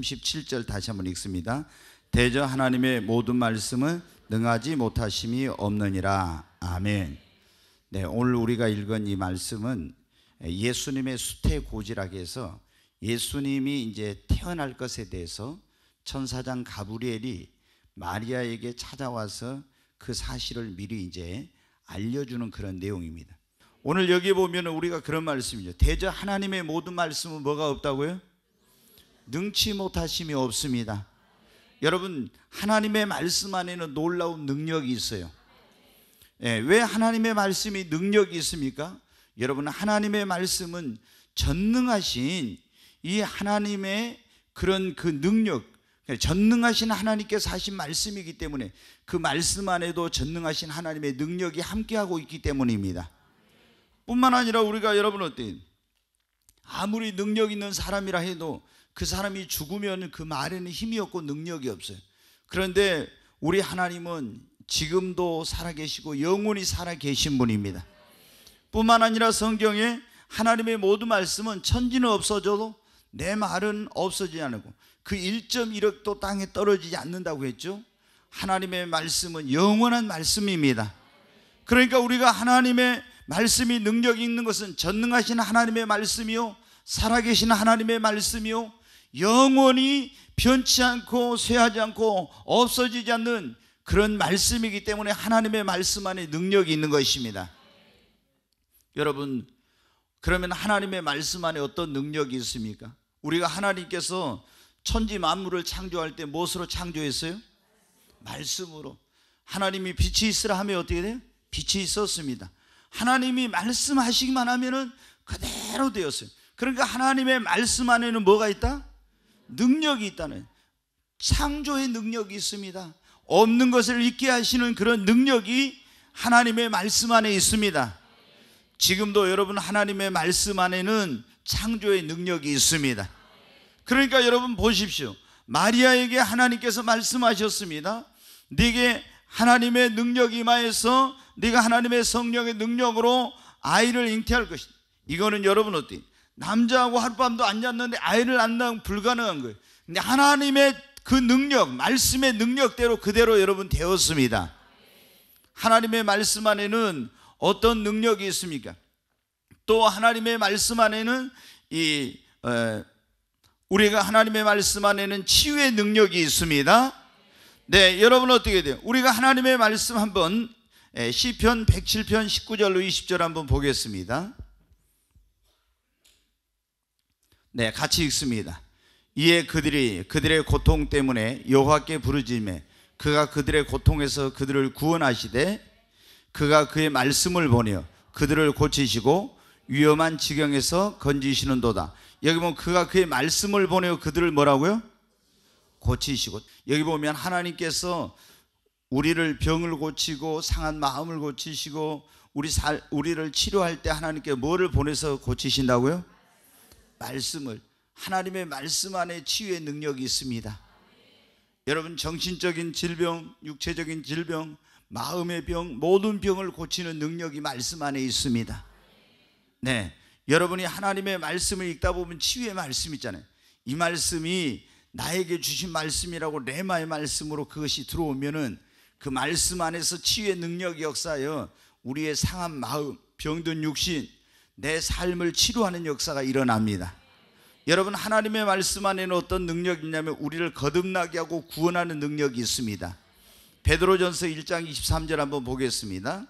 37절 다시 한번 읽습니다. 대저 하나님의 모든 말씀은 능하지 못하심이 없느니라. 아멘. 네, 오늘 우리가 읽은 이 말씀은 예수님의 수태고지락에서 예수님이 이제 태어날 것에 대해서 천사장 가브리엘이 마리아에게 찾아와서 그 사실을 미리 이제 알려주는 그런 내용입니다. 오늘 여기 보면 우리가 그런 말씀이죠. 대저 하나님의 모든 말씀은 뭐가 없다고요? 능치 못하심이 없습니다. 여러분 하나님의 말씀 안에는 놀라운 능력이 있어요. 예, 왜 하나님의 말씀이 능력이 있습니까? 여러분 하나님의 말씀은 전능하신 이 하나님의 그런 그 능력 그러니까 전능하신 하나님께서 하신 말씀이기 때문에 그 말씀 안에도 전능하신 하나님의 능력이 함께하고 있기 때문입니다. 뿐만 아니라 우리가 여러분 어때 아무리 능력 있는 사람이라 해도 그 사람이 죽으면 그 말에는 힘이 없고 능력이 없어요. 그런데 우리 하나님은 지금도 살아계시고 영원히 살아계신 분입니다. 뿐만 아니라 성경에 하나님의 모든 말씀은 천지는 없어져도 내 말은 없어지지 않고 그 1.1억도 땅에 떨어지지 않는다고 했죠. 하나님의 말씀은 영원한 말씀입니다. 그러니까 우리가 하나님의 말씀이 능력이 있는 것은 전능하신 하나님의 말씀이요 살아계신 하나님의 말씀이요 영원히 변치 않고 쇠하지 않고 없어지지 않는 그런 말씀이기 때문에 하나님의 말씀 안에 능력이 있는 것입니다. 여러분, 그러면 하나님의 말씀 안에 어떤 능력이 있습니까? 우리가 하나님께서 천지 만물을 창조할 때 무엇으로 창조했어요? 말씀으로. 하나님이 빛이 있으라 하면 어떻게 돼요? 빛이 있었습니다. 하나님이 말씀하시기만 하면은 그대로 되었어요. 그러니까 하나님의 말씀 안에는 뭐가 있다? 능력이 있다는 창조의 능력이 있습니다. 없는 것을 있게 하시는 그런 능력이 하나님의 말씀 안에 있습니다. 지금도 여러분 하나님의 말씀 안에는 창조의 능력이 있습니다. 그러니까 여러분 보십시오. 마리아에게 하나님께서 말씀하셨습니다. 네게 하나님의 능력 임하에서 네가 하나님의 성령의 능력으로 아이를 잉태할 것이다. 이거는 여러분 어때? 남자하고 하룻밤도 안 잤는데 아이를 낳는 불가능한 거예요. 근데 하나님의 그 능력, 말씀의 능력대로 그대로 여러분 되었습니다. 하나님의 말씀 안에는 어떤 능력이 있습니까? 또 하나님의 말씀 안에는 이 에, 어, 우리가 하나님의 말씀 안에는 치유의 능력이 있습니다. 네, 여러분 어떻게 돼요? 우리가 하나님의 말씀 한번 시편 107편 19절로 20절 한번 보겠습니다. 네, 같이 읽습니다. 이에 그들이 그들의 고통 때문에 여호와께 부르짖매 그가 그들의 고통에서 그들을 구원하시되 그가 그의 말씀을 보내어 그들을 고치시고 위험한 지경에서 건지시는도다. 여기 보면 그가 그의 말씀을 보내어 그들을 뭐라고요? 고치시고 여기 보면 하나님께서 우리를 병을 고치고 상한 마음을 고치시고 우리 살 우리를 치료할 때 하나님께 뭐를 보내서 고치신다고요? 말씀을 하나님의 말씀 안에 치유의 능력이 있습니다. 여러분 정신적인 질병, 육체적인 질병, 마음의 병, 모든 병을 고치는 능력이 말씀 안에 있습니다. 네. 여러분이 하나님의 말씀을 읽다 보면 치유의 말씀 있잖아요. 이 말씀이 나에게 주신 말씀이라고 레마의 말씀으로 그것이 들어오면은 그 말씀 안에서 치유의 능력이 역사하여 우리의 상한 마음, 병든 육신, 내 삶을 치료하는 역사가 일어납니다. 여러분 하나님의 말씀 안에는 어떤 능력이 있냐면 우리를 거듭나게 하고 구원하는 능력이 있습니다. 베드로전서 1장 23절 한번 보겠습니다.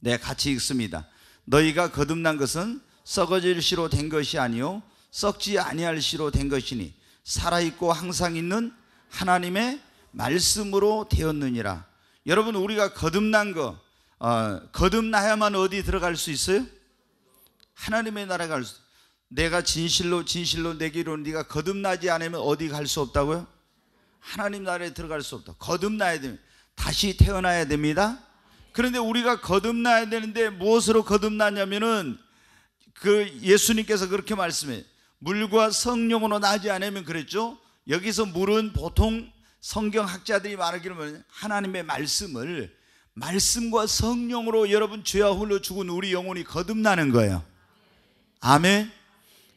네, 같이 읽습니다. 너희가 거듭난 것은 썩어질 시로 된 것이 아니요 썩지 아니할 시로 된 것이니 살아 있고 항상 있는 하나님의 말씀으로 되었느니라. 여러분 우리가 거듭난 거 어, 거듭나야만 어디 들어갈 수 있어요? 하나님의 나라에 갈 수. 내가 진실로 진실로 내기로 네가 거듭나지 않으면 어디 갈 수 없다고요? 하나님 나라에 들어갈 수 없다. 거듭나야 됩니다. 다시 태어나야 됩니다. 그런데 우리가 거듭나야 되는데 무엇으로 거듭나냐면은 그 예수님께서 그렇게 말씀해 물과 성령으로 나지 않으면 그랬죠. 여기서 물은 보통 성경 학자들이 말하기로 하나님의 말씀을 말씀과 성령으로 여러분 죄와 홀로 죽은 우리 영혼이 거듭나는 거예요. 아멘.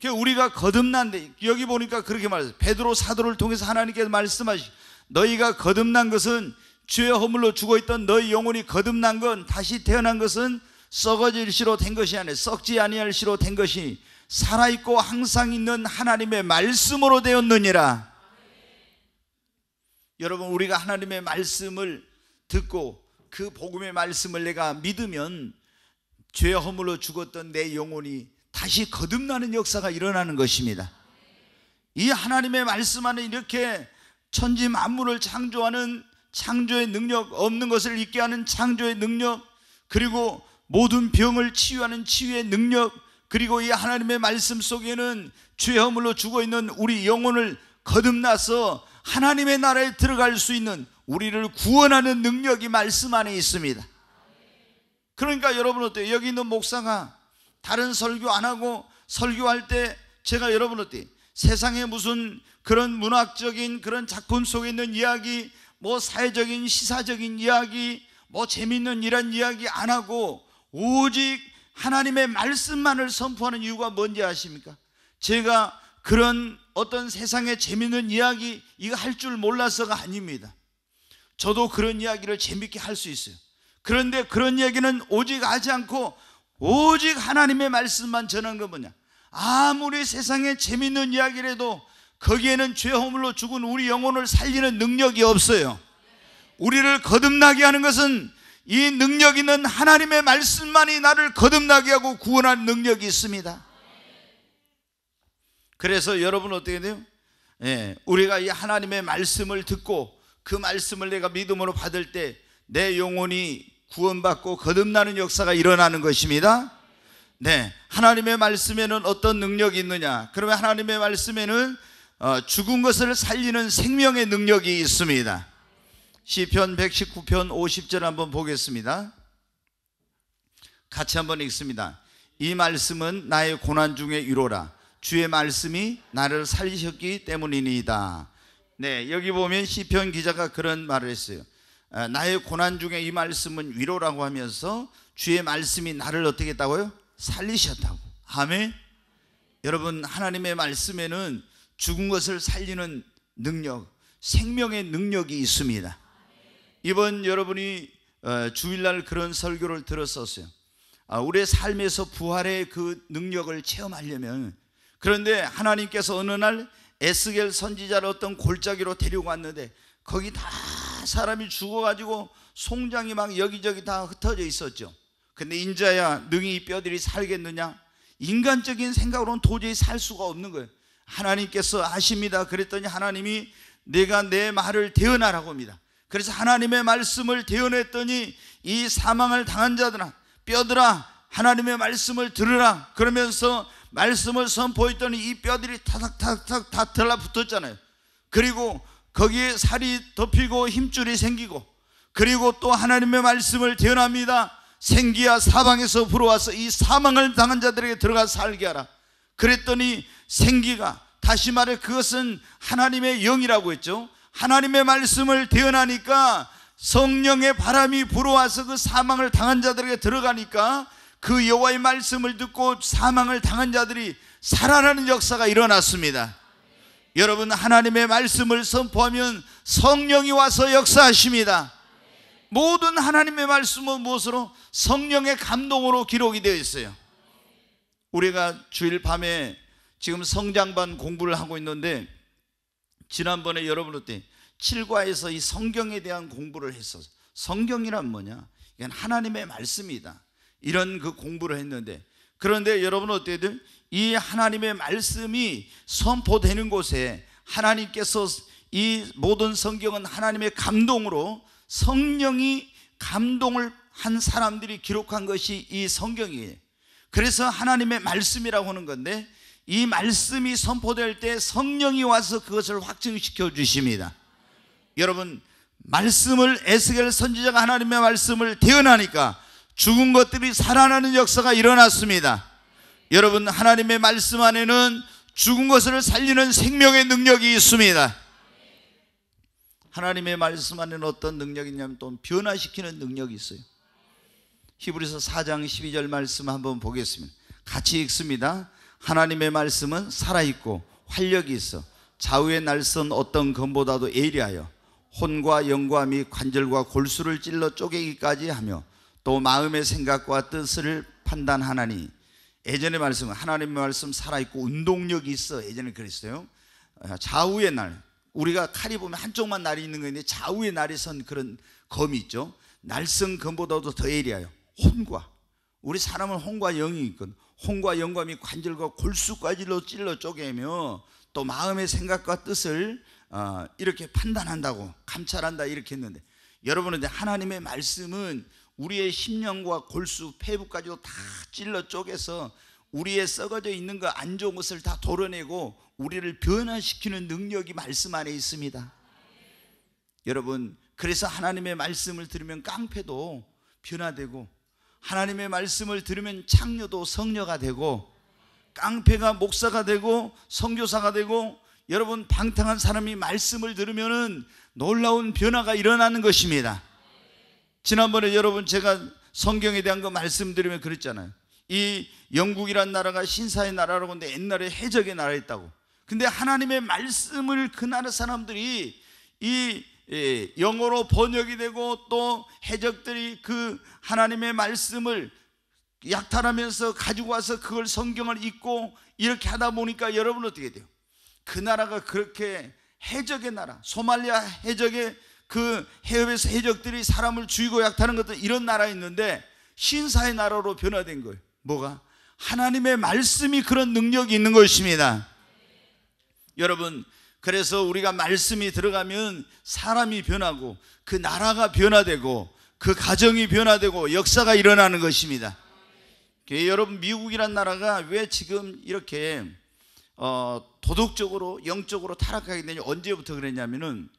그 우리가 거듭난데 여기 보니까 그렇게 말했어요. 베드로 사도를 통해서 하나님께서 말씀하시 너희가 거듭난 것은 죄의 허물로 죽어있던 너희 영혼이 거듭난 건 다시 태어난 것은 썩어질 시로 된 것이 아니 썩지 아니할 시로 된 것이 살아있고 항상 있는 하나님의 말씀으로 되었느니라 여러분 우리가 하나님의 말씀을 듣고 그 복음의 말씀을 내가 믿으면 죄의 허물로 죽었던 내 영혼이 다시 거듭나는 역사가 일어나는 것입니다. 이 하나님의 말씀 안에 이렇게 천지 만물을 창조하는 창조의 능력, 없는 것을 있게 하는 창조의 능력, 그리고 모든 병을 치유하는 치유의 능력, 그리고 이 하나님의 말씀 속에는 죄허물로 죽어 있는 우리 영혼을 거듭나서 하나님의 나라에 들어갈 수 있는 우리를 구원하는 능력이 말씀 안에 있습니다. 그러니까 여러분 어때요? 여기 있는 목사가 다른 설교 안 하고 설교할 때 제가 여러분 한테 세상에 무슨 그런 문학적인 그런 작품 속에 있는 이야기, 뭐 사회적인 시사적인 이야기, 뭐 재밌는 이런 이야기 안 하고 오직 하나님의 말씀만을 선포하는 이유가 뭔지 아십니까? 제가 그런 어떤 세상에 재밌는 이야기 이거 할 줄 몰라서가 아닙니다. 저도 그런 이야기를 재밌게 할 수 있어요. 그런데 그런 이야기는 오직 하지 않고 오직 하나님의 말씀만 전한 거 뭐냐? 아무리 세상에 재밌는 이야기라도 거기에는 죄 허물로 죽은 우리 영혼을 살리는 능력이 없어요. 우리를 거듭나게 하는 것은 이 능력 있는 하나님의 말씀만이 나를 거듭나게 하고 구원할 능력이 있습니다. 그래서 여러분 어떻게 돼요? 예, 우리가 이 하나님의 말씀을 듣고 그 말씀을 내가 믿음으로 받을 때 내 영혼이 구원받고 거듭나는 역사가 일어나는 것입니다. 네. 하나님의 말씀에는 어떤 능력이 있느냐? 그러면 하나님의 말씀에는 어, 죽은 것을 살리는 생명의 능력이 있습니다. 시편 119편 50절 한번 보겠습니다. 같이 한번 읽습니다. 이 말씀은 나의 고난 중의 위로라. 주의 말씀이 나를 살리셨기 때문이니이다. 네, 여기 보면 시편 기자가 그런 말을 했어요. 어, 나의 고난 중에 이 말씀은 위로라고 하면서 주의 말씀이 나를 어떻게 했다고요? 살리셨다고. 아멘. 여러분 하나님의 말씀에는 죽은 것을 살리는 능력, 생명의 능력이 있습니다. 이번 여러분이 어, 주일날 그런 설교를 들었었어요. 아, 우리의 삶에서 부활의 그 능력을 체험하려면 그런데 하나님께서 어느 날 에스겔 선지자를 어떤 골짜기로 데리 왔는데 거기 다 사람이 죽어가지고 송장이 막 여기저기 다 흩어져 있었죠. 근데 인자야 능히 이 뼈들이 살겠느냐? 인간적인 생각으로는 도저히 살 수가 없는 거예요. 하나님께서 아십니다. 그랬더니 하나님이 내가 내 말을 대언하라고 합니다. 그래서 하나님의 말씀을 대언했더니 이 사망을 당한 자들아 뼈들아 하나님의 말씀을 들으라 그러면서 말씀을 선포했더니 이 뼈들이 타닥타닥 다 달라붙었잖아요. 그리고 거기에 살이 덮이고 힘줄이 생기고 그리고 또 하나님의 말씀을 대언합니다. 생기야 사방에서 불어와서 이 사망을 당한 자들에게 들어가 살게 하라. 그랬더니 생기가 다시 말해 그것은 하나님의 영이라고 했죠. 하나님의 말씀을 대언하니까 성령의 바람이 불어와서 그 사망을 당한 자들에게 들어가니까 그 여호와의 말씀을 듣고 사망을 당한 자들이 살아나는 역사가 일어났습니다. 여러분 하나님의 말씀을 선포하면 성령이 와서 역사하십니다. 모든 하나님의 말씀은 무엇으로? 성령의 감동으로 기록이 되어 있어요. 우리가 주일 밤에 지금 성장반 공부를 하고 있는데 지난번에 여러분 때 7과에서 이 성경에 대한 공부를 했어요 성경이란 뭐냐? 이건 하나님의 말씀이다. 이런 그 공부를 했는데 그런데 여러분 어때들 이 하나님의 말씀이 선포되는 곳에 하나님께서 이 모든 성경은 하나님의 감동으로 성령이 감동을 한 사람들이 기록한 것이 이 성경이에요. 그래서 하나님의 말씀이라고 하는 건데 이 말씀이 선포될 때 성령이 와서 그것을 확증시켜 주십니다. 여러분 말씀을 에스겔 선지자가 하나님의 말씀을 대언하니까 죽은 것들이 살아나는 역사가 일어났습니다. 여러분 하나님의 말씀 안에는 죽은 것을 살리는 생명의 능력이 있습니다. 하나님의 말씀 안에는 어떤 능력이 있냐면 또 변화시키는 능력이 있어요. 히브리서 4장 12절 말씀 한번 보겠습니다. 같이 읽습니다. 하나님의 말씀은 살아있고 활력이 있어 좌우의 날선 어떤 검보다도 예리하여 혼과 영과 및 관절과 골수를 찔러 쪼개기까지 하며 또 마음의 생각과 뜻을 판단하나니 예전에 말씀 하나님의 말씀 살아있고 운동력이 있어 예전에 그랬어요 아, 좌우의 날 우리가 칼이 보면 한쪽만 날이 있는 건데 좌우의 날이 선 그런 검이 있죠 날선 검보다도 더 예리해요 혼과 우리 사람은 혼과 영이 있거든 혼과 영감이 관절과 골수까지로 찔러 쪼개며 또 마음의 생각과 뜻을 어, 이렇게 판단한다고 감찰한다 이렇게 했는데 여러분은 하나님의 말씀은 우리의 심령과 골수, 폐부까지도 다 찔러 쪼개서 우리의 썩어져 있는 거안 그 좋은 것을 다 도려내고 우리를 변화시키는 능력이 말씀 안에 있습니다. 여러분, 그래서 하나님의 말씀을 들으면 깡패도 변화되고 하나님의 말씀을 들으면 창녀도 성녀가 되고 깡패가 목사가 되고 성교사가 되고 여러분 방탕한 사람이 말씀을 들으면 놀라운 변화가 일어나는 것입니다. 지난번에 여러분 제가 성경에 대한 거 말씀드리면 그랬잖아요. 이 영국이란 나라가 신사의 나라라고 근데 옛날에 해적의 나라였다고. 근데 하나님의 말씀을 그 나라 사람들이 이 예, 영어로 번역이 되고 또 해적들이 그 하나님의 말씀을 약탈하면서 가지고 와서 그걸 성경을 읽고 이렇게 하다 보니까 여러분 어떻게 돼요? 그 나라가 그렇게 해적의 나라, 소말리아 해적의 그해협에서해적들이 사람을 죽이고 약탈하는 것도 이런 나라 있는데 신사의 나라로 변화된 거예요. 뭐가? 하나님의 말씀이 그런 능력이 있는 것입니다. 여러분, 그래서 우리가 말씀이 들어가면 사람이 변하고 그 나라가 변화되고 그 가정이 변화되고 역사가 일어나는 것입니다. 그 여러분 미국이란 나라가 왜 지금 이렇게 어, 도덕적으로 영적으로 타락하게 되냐 언제부터 그랬냐면은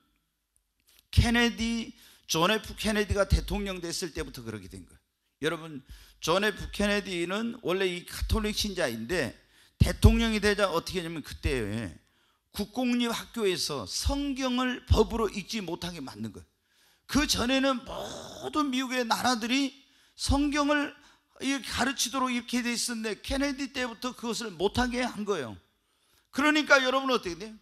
케네디, 존 F 케네디가 대통령 됐을 때부터 그렇게 된 거예요. 여러분, 존 F 케네디는 원래 이 카톨릭 신자인데 대통령이 되자 어떻게 되냐면 그때 국공립 학교에서 성경을 법으로 읽지 못하게 만든 거예요. 그 전에는 모든 미국의 나라들이 성경을 가르치도록 이렇게 돼 있었는데 케네디 때부터 그것을 못하게 한 거예요. 그러니까 여러분 어떻게 돼요?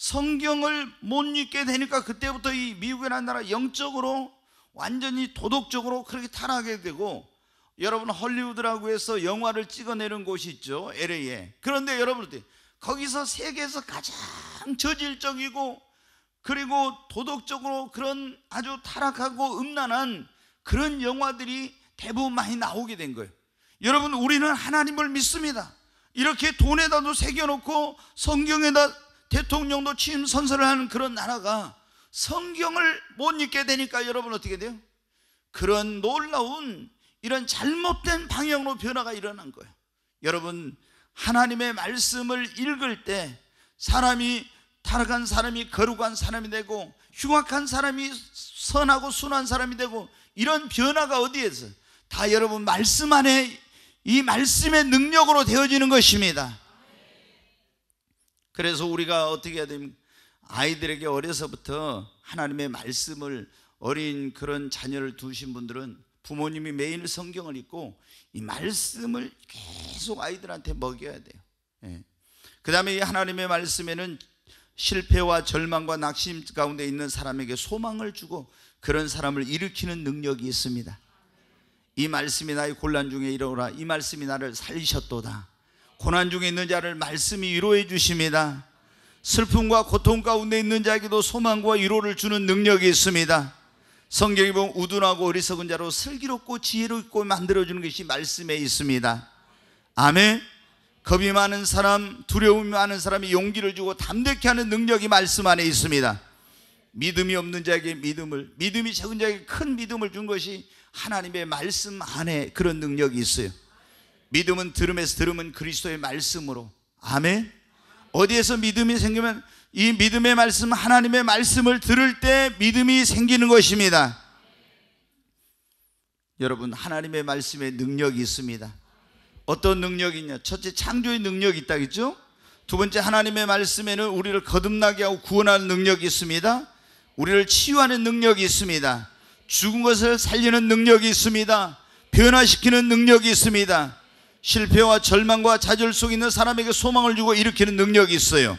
성경을 못 읽게 되니까 그때부터 이 미국이라는 나라 영적으로 완전히 도덕적으로 그렇게 타락하게 되고 여러분 헐리우드라고 해서 영화를 찍어내는 곳이 있죠 LA에 그런데 여러분들 거기서 세계에서 가장 저질적이고 그리고 도덕적으로 그런 아주 타락하고 음란한 그런 영화들이 대부분 많이 나오게 된 거예요 여러분 우리는 하나님을 믿습니다 이렇게 돈에다도 새겨놓고 성경에다 대통령도 취임 선서를 하는 그런 나라가 성경을 못 읽게 되니까 여러분 어떻게 돼요? 그런 놀라운 이런 잘못된 방향으로 변화가 일어난 거예요. 여러분 하나님의 말씀을 읽을 때 사람이 타락한 사람이 거룩한 사람이 되고 흉악한 사람이 선하고 순한 사람이 되고 이런 변화가 어디에서 다 여러분 말씀 안에 이 말씀의 능력으로 되어지는 것입니다. 그래서 우리가 어떻게 해야 됩니까? 아이들에게 어려서부터 하나님의 말씀을 어린 그런 자녀를 두신 분들은 부모님이 매일 성경을 읽고 이 말씀을 계속 아이들한테 먹여야 돼요. 예. 그 다음에 이 하나님의 말씀에는 실패와 절망과 낙심 가운데 있는 사람에게 소망을 주고 그런 사람을 일으키는 능력이 있습니다. 이 말씀이 나의 곤란 중에 이르오라. 이 말씀이 나를 살리셨도다. 고난 중에 있는 자를 말씀이 위로해 주십니다. 슬픔과 고통 가운데 있는 자에게도 소망과 위로를 주는 능력이 있습니다. 성경에 보면 우둔하고 어리석은 자로 슬기롭고 지혜롭고 만들어주는 것이 말씀에 있습니다. 아멘. 겁이 많은 사람, 두려움이 많은 사람이 용기를 주고 담대케 하는 능력이 말씀 안에 있습니다. 믿음이 없는 자에게 믿음을, 믿음이 적은 자에게 큰 믿음을 준 것이 하나님의 말씀 안에 그런 능력이 있어요. 믿음은 들음에서 들음은 그리스도의 말씀으로. 아멘. 어디에서 믿음이 생기면 이 믿음의 말씀 하나님의 말씀을 들을 때 믿음이 생기는 것입니다. 여러분 하나님의 말씀에 능력이 있습니다. 어떤 능력이 냐 첫째 창조의 능력이 있다 그죠? 두 번째 하나님의 말씀에는 우리를 거듭나게 하고 구원하는 능력이 있습니다. 우리를 치유하는 능력이 있습니다. 죽은 것을 살리는 능력이 있습니다. 변화시키는 능력이 있습니다. 실패와 절망과 좌절 속에 있는 사람에게 소망을 주고 일으키는 능력이 있어요.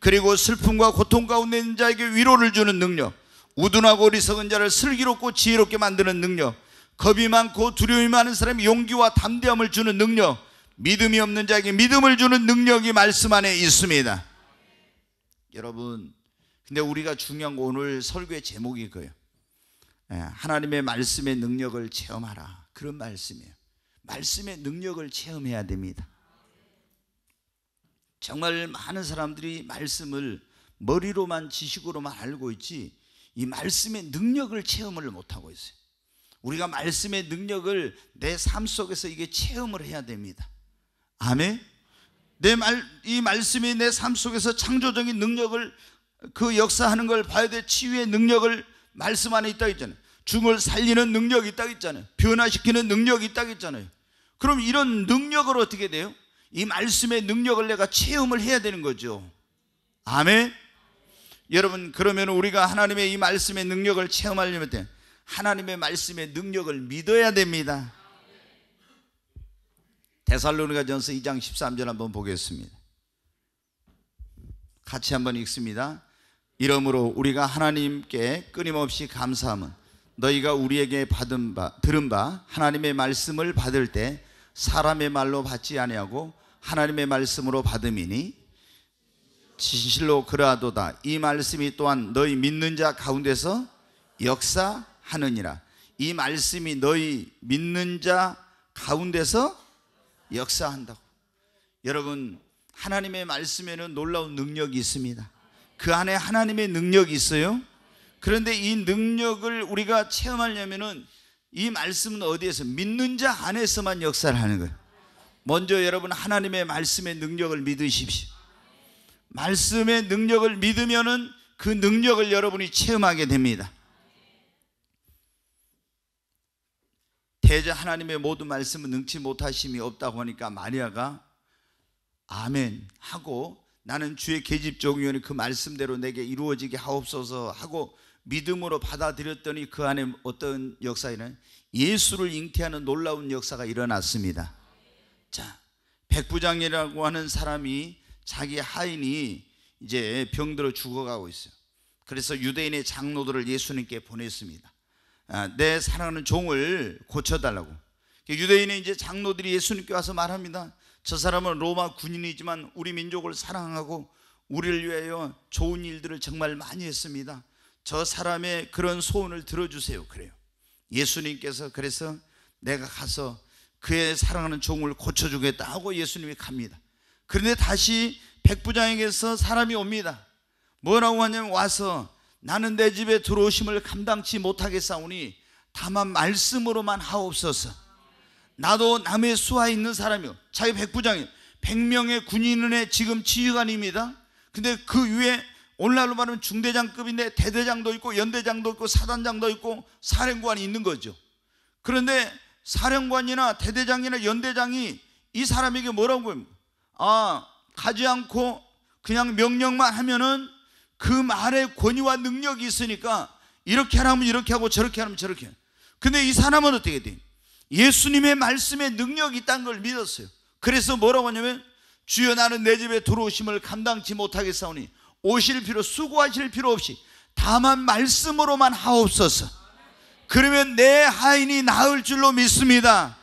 그리고 슬픔과 고통 가운데 있는 자에게 위로를 주는 능력, 우둔하고 어리석은 자를 슬기롭고 지혜롭게 만드는 능력, 겁이 많고 두려움이 많은 사람이 용기와 담대함을 주는 능력, 믿음이 없는 자에게 믿음을 주는 능력이 말씀 안에 있습니다. 여러분, 근데 우리가 중요한 건 오늘 설교의 제목이 그예요. 예, 하나님의 말씀의 능력을 체험하라. 그런 말씀이에요. 말씀의 능력을 체험해야 됩니다. 정말 많은 사람들이 말씀을 머리로만 지식으로만 알고 있지 이 말씀의 능력을 체험을 못하고 있어요. 우리가 말씀의 능력을 내 삶 속에서 이게 체험을 해야 됩니다. 아멘. 내말이 말씀이 내 삶 속에서 창조적인 능력을 그 역사하는 걸 봐야 돼. 치유의 능력을 말씀 안에 있다 했잖아요. 중을 살리는 능력이 있다 했잖아요. 변화시키는 능력이 있다 했잖아요. 그럼 이런 능력을 어떻게 돼요? 이 말씀의 능력을 내가 체험을 해야 되는 거죠. 아멘. 여러분 그러면 우리가 하나님의 이 말씀의 능력을 체험하려면 돼. 하나님의 말씀의 능력을 믿어야 됩니다. 데살로니가전서 2장 13절 한번 보겠습니다. 같이 한번 읽습니다. 이러므로 우리가 하나님께 끊임없이 감사함은 너희가 우리에게 받은 바 들은 바 하나님의 말씀을 받을 때 사람의 말로 받지 아니하고 하나님의 말씀으로 받음이니 진실로 그러하도다 이 말씀이 또한 너희 믿는 자 가운데서 역사하느니라 이 말씀이 너희 믿는 자 가운데서 역사한다고 여러분 하나님의 말씀에는 놀라운 능력이 있습니다 그 안에 하나님의 능력이 있어요 그런데 이 능력을 우리가 체험하려면은 이 말씀은 어디에서 믿는 자 안에서만 역사를 하는 거예요. 먼저 여러분 하나님의 말씀의 능력을 믿으십시오. 말씀의 능력을 믿으면은 그 능력을 여러분이 체험하게 됩니다. 대저 하나님의 모든 말씀을 능치 못하심이 없다고 하니까 마리아가 아멘 하고 나는 주의 계집종이오니 그 말씀대로 내게 이루어지게 하옵소서 하고 믿음으로 받아들였더니 그 안에 어떤 역사에는 예수를 잉태하는 놀라운 역사가 일어났습니다. 자, 백부장이라고 하는 사람이 자기 하인이 이제 병들어 죽어가고 있어요. 그래서 유대인의 장로들을 예수님께 보냈습니다. 아, 내 사랑하는 종을 고쳐달라고. 유대인의 이제 장로들이 예수님께 와서 말합니다. 저 사람은 로마 군인이지만 우리 민족을 사랑하고 우리를 위하여 좋은 일들을 정말 많이 했습니다. 저 사람의 그런 소원을 들어주세요. 그래요. 예수님께서 그래서 내가 가서 그의 사랑하는 종을 고쳐주겠다 하고 예수님이 갑니다. 그런데 다시 백부장에게서 사람이 옵니다. 뭐라고 하냐면 와서 나는 내 집에 들어오심을 감당치 못하겠사오니 다만 말씀으로만 하옵소서. 나도 남의 수하에 있는 사람이요. 자기 백부장이요. 백명의 군인의 지금 지휘관입니다. 근데 그 위에 오늘날로 말하면 중대장급인데 대대장도 있고 연대장도 있고 사단장도 있고 사령관이 있는 거죠. 그런데 사령관이나 대대장이나 연대장이 이 사람에게 뭐라고 합니까? 아, 가지 않고 그냥 명령만 하면은 그말의 권위와 능력이 있으니까 이렇게 하라면 이렇게 하고 저렇게 하면 저렇게. 근데 이 사람은 어떻게 돼? 예수님의 말씀에 능력이 있다는 걸 믿었어요. 그래서 뭐라고 하냐면 주여 나는 내 집에 들어오심을 감당치 못하겠사오니 오실 필요 수고하실 필요 없이 다만 말씀으로만 하옵소서. 그러면 내 하인이 나을 줄로 믿습니다.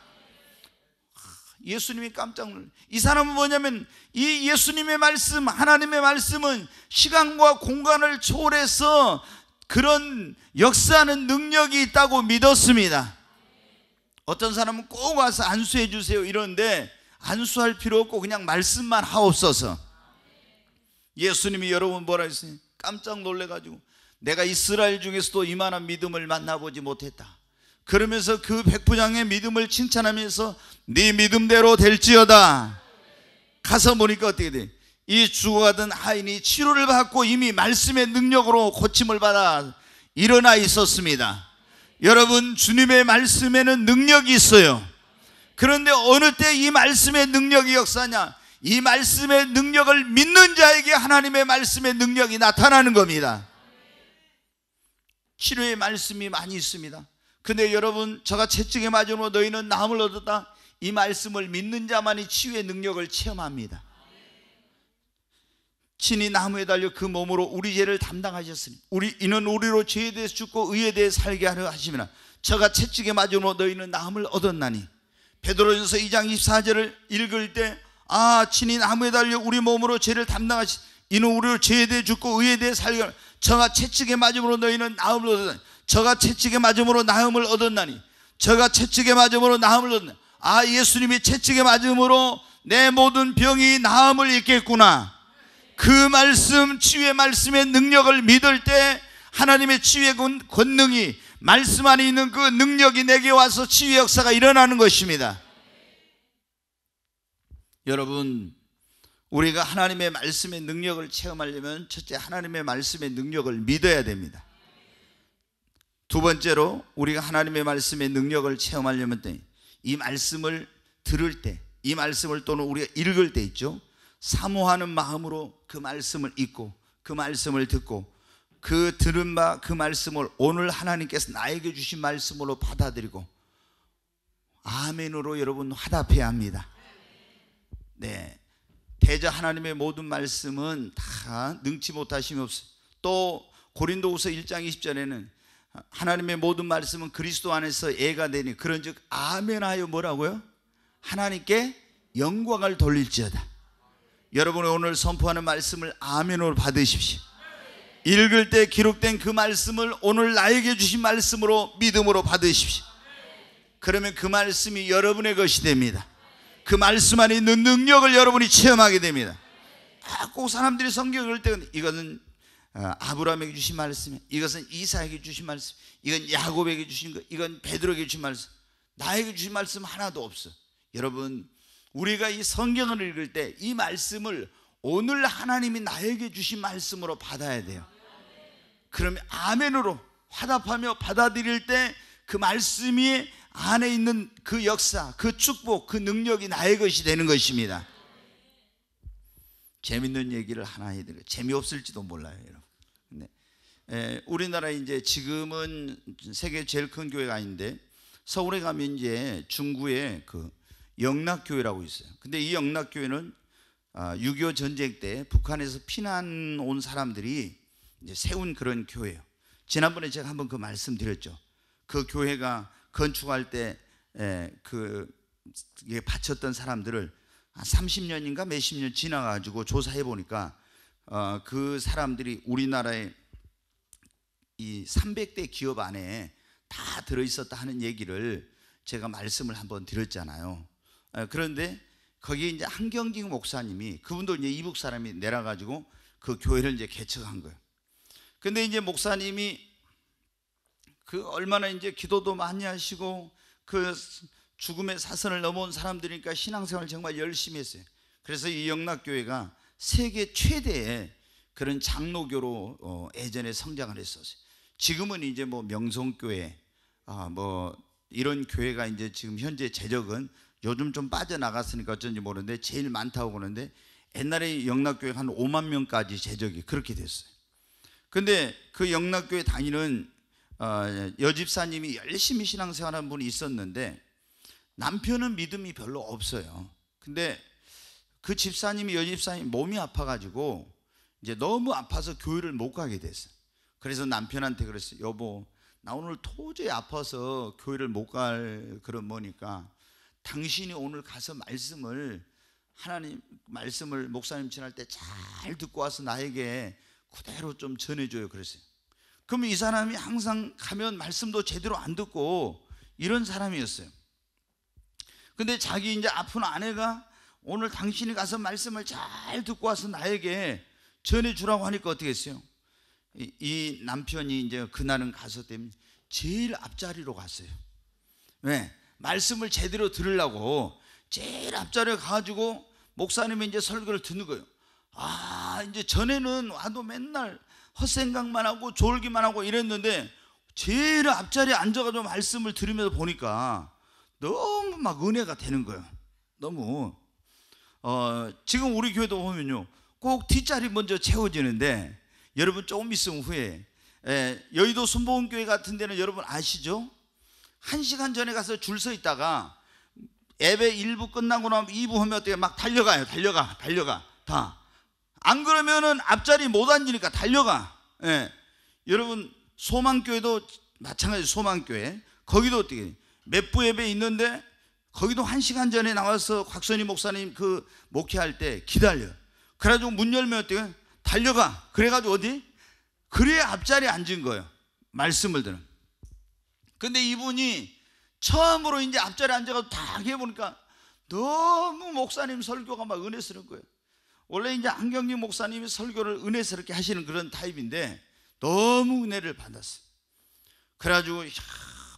예수님이 깜짝 놀라. 이 사람은 뭐냐면 이 예수님의 말씀, 하나님의 말씀은 시간과 공간을 초월해서 그런 역사하는 능력이 있다고 믿었습니다. 어떤 사람은 꼭 와서 안수해 주세요 이러는데 안수할 필요 없고 그냥 말씀만 하옵소서. 예수님이 여러분 뭐라 했어요? 깜짝 놀래가지고 내가 이스라엘 중에서도 이만한 믿음을 만나보지 못했다. 그러면서 그 백부장의 믿음을 칭찬하면서 네 믿음대로 될지어다. 가서 보니까 어떻게 돼? 이 죽어가던 하인이 치료를 받고 이미 말씀의 능력으로 고침을 받아 일어나 있었습니다. 여러분 주님의 말씀에는 능력이 있어요. 그런데 어느 때 이 말씀의 능력이 역사냐? 이 말씀의 능력을 믿는 자에게 하나님의 말씀의 능력이 나타나는 겁니다. 치료의 말씀이 많이 있습니다. 근데 여러분 저가 채찍에 맞으면 너희는 남을 얻었다. 이 말씀을 믿는 자만이 치유의 능력을 체험합니다. 친히 나무에 달려 그 몸으로 우리 죄를 담당하셨으니 우리 이는 우리로 죄에 대해서 죽고 의에 대해 살게 하려 하심이라 저가 채찍에 맞으므로 너희는 나음을 얻었나니 베드로전서 2장 24절을 읽을 때아 친히 나무에 달려 우리 몸으로 죄를 담당하시 이는 우리로 죄에 대해 죽고 의에 대해 살게 하려 저가 채찍에 맞으므로 너희는 나음을 얻었나니 저가 채찍에 맞으므로 나음을 얻었나니 저가 채찍에 맞으므로 나음을 얻었나니 아 예수님이 채찍에 맞으므로 내 모든 병이 나음을 잃겠구나 그 말씀 치유의 말씀의 능력을 믿을 때 하나님의 치유의 권능이 말씀 안에 있는 그 능력이 내게 와서 치유 역사가 일어나는 것입니다. 여러분 우리가 하나님의 말씀의 능력을 체험하려면 첫째 하나님의 말씀의 능력을 믿어야 됩니다. 두 번째로 우리가 하나님의 말씀의 능력을 체험하려면 이 말씀을 들을 때, 이 말씀을 또는 우리가 읽을 때 있죠. 사모하는 마음으로 그 말씀을 읽고 그 말씀을 듣고 그 들은 바 그 말씀을 오늘 하나님께서 나에게 주신 말씀으로 받아들이고 아멘으로 여러분 화답해야 합니다. 네. 대저 하나님의 모든 말씀은 다 능치 못하심이 없어요. 또 고린도후서 1장 20절에는 하나님의 모든 말씀은 그리스도 안에서 애가 되니 그런즉 아멘하여 뭐라고요? 하나님께 영광을 돌릴지어다. 여러분의 오늘 선포하는 말씀을 아멘으로 받으십시오. 읽을 때 기록된 그 말씀을 오늘 나에게 주신 말씀으로 믿음으로 받으십시오. 그러면 그 말씀이 여러분의 것이 됩니다. 그 말씀 안에 있는 능력을 여러분이 체험하게 됩니다. 아, 꼭 사람들이 성경 읽을 때는 이거는 어, 아브라함에게 주신 말씀, 이것은 이사에게 주신 말씀, 이건 야곱에게 주신 거, 이건 베드로에게 주신 말씀, 나에게 주신 말씀 하나도 없어. 여러분 우리가 이 성경을 읽을 때 이 말씀을 오늘 하나님이 나에게 주신 말씀으로 받아야 돼요. 그러면 아멘으로 화답하며 받아들일 때 그 말씀이 안에 있는 그 역사, 그 축복, 그 능력이 나의 것이 되는 것입니다. 재밌는 얘기를 하나 해드려요. 재미없을지도 몰라요, 여러분. 근데 에, 우리나라 이제 지금은 세계 제일 큰 교회가 아닌데 서울에 가면 이제 중구에 그 영락교회라고 있어요. 근데 이 영락교회는 6.25 아, 전쟁 때 북한에서 피난 온 사람들이 이제 세운 그런 교회예요. 지난번에 제가 한번 그 말씀드렸죠. 그 교회가 건축할 때그 예, 바쳤던 사람들을 30년인가 몇십 년 지나가지고 조사해 보니까 어, 그 사람들이 우리나라의 이 300대 기업 안에 다 들어 있었다 하는 얘기를 제가 말씀을 한번 드렸잖아요. 예, 그런데 거기에 이제 한경직 목사님이 그분도 이제 이북 사람이 내려가지고 그 교회를 이제 개척한 거예요. 근데 이제 목사님이 그 얼마나 이제 기도도 많이 하시고 그 죽음의 사선을 넘어온 사람들이니까 신앙생활 정말 열심히 했어요. 그래서 이 영락교회가 세계 최대의 그런 장로교로 어, 예전에 성장을 했었어요. 지금은 이제 뭐 명성교회, 아, 뭐 이런 교회가 이제 지금 현재 재적은 요즘 좀 빠져나갔으니까 어쩐지 모르는데 제일 많다고 그러는데 옛날에 영락교회 한 5만 명까지 제적이 그렇게 됐어요. 근데 그 영락교회 다니는 어, 여집사님이 열심히 신앙생활한 분이 있었는데 남편은 믿음이 별로 없어요. 근데 그 집사님이 여집사님 몸이 아파가지고 이제 너무 아파서 교회를 못 가게 됐어요. 그래서 남편한테 그랬어요. 여보, 나 오늘 도저히 아파서 교회를 못 갈 그런 뭐니까 당신이 오늘 가서 말씀을 하나님 말씀을 목사님 지날 때 잘 듣고 와서 나에게 그대로 좀 전해줘요 그랬어요 그럼 이 사람이 항상 가면 말씀도 제대로 안 듣고 이런 사람이었어요 근데 자기 이제 아픈 아내가 오늘 당신이 가서 말씀을 잘 듣고 와서 나에게 전해주라고 하니까 어떻게 했어요? 이, 이 남편이 이제 그날은 가서 때에 제일 앞자리로 갔어요 왜? 말씀을 제대로 들으려고 제일 앞자리에 가가지고 목사님이 이제 설교를 듣는 거예요. 아, 이제 전에는 와도 맨날 헛생각만 하고 졸기만 하고 이랬는데 제일 앞자리에 앉아가지고 말씀을 들으면서 보니까 너무 막 은혜가 되는 거예요. 너무. 어, 지금 우리 교회도 보면요. 꼭 뒷자리 먼저 채워지는데 여러분 조금 있으면 후에 예, 여의도 순복음교회 같은 데는 여러분 아시죠? 한 시간 전에 가서 줄 서 있다가 앱에 1부 끝나고 나면 2부 하면 어떻게 막 달려가요. 달려가, 달려가. 다. 안 그러면은 앞자리 못 앉으니까 달려가. 예. 여러분, 소망교회도 마찬가지 소망교회. 거기도 어떻게, 몇부 앱에 있는데 거기도 한 시간 전에 나와서 곽선희 목사님 그 목회할 때 기다려. 그래가지고 문 열면 어떻게, 달려가. 그래가지고 어디? 그래야 앞자리에 앉은 거예요. 말씀을 들은. 근데 이분이 처음으로 이제 앞자리에 앉아가지고 딱 해보니까 너무 목사님 설교가 막 은혜스러운 거예요. 원래 이제 안경님 목사님이 설교를 은혜스럽게 하시는 그런 타입인데 너무 은혜를 받았어요. 그래가지고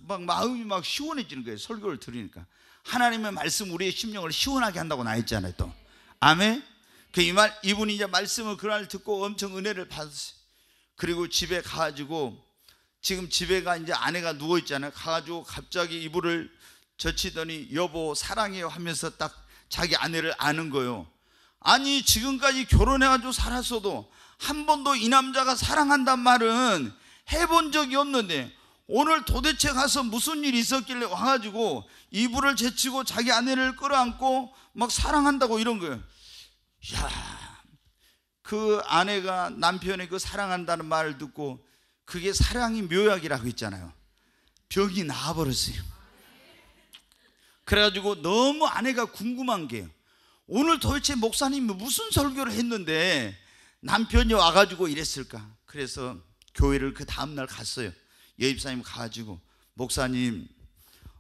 막 마음이 막 시원해지는 거예요. 설교를 들으니까. 하나님의 말씀 우리의 심령을 시원하게 한다고 나했잖아요, 또. 아멘? 그이 말, 이분이 이제 말씀을 그날 듣고 엄청 은혜를 받았어요. 그리고 집에 가가지고 지금 집에 가 이제 아내가 누워 있잖아요. 가가지고 갑자기 이불을 젖히더니 여보 사랑해요 하면서 딱 자기 아내를 아는 거예요. 아니 지금까지 결혼해가지고 살았어도 한 번도 이 남자가 사랑한단 말은 해본 적이 없는데 오늘 도대체 가서 무슨 일이 있었길래 와가지고 이불을 제치고 자기 아내를 끌어안고 막 사랑한다고 이런 거예요. 야, 그 아내가 남편의 그 사랑한다는 말을 듣고 그게 사랑이 묘약이라고 했잖아요. 병이나아버렸어요 그래가지고 너무 아내가 궁금한 게 오늘 도대체 목사님이 무슨 설교를 했는데 남편이 와가지고 이랬을까? 그래서 교회를 그 다음날 갔어요. 여입사님 가가지고 목사님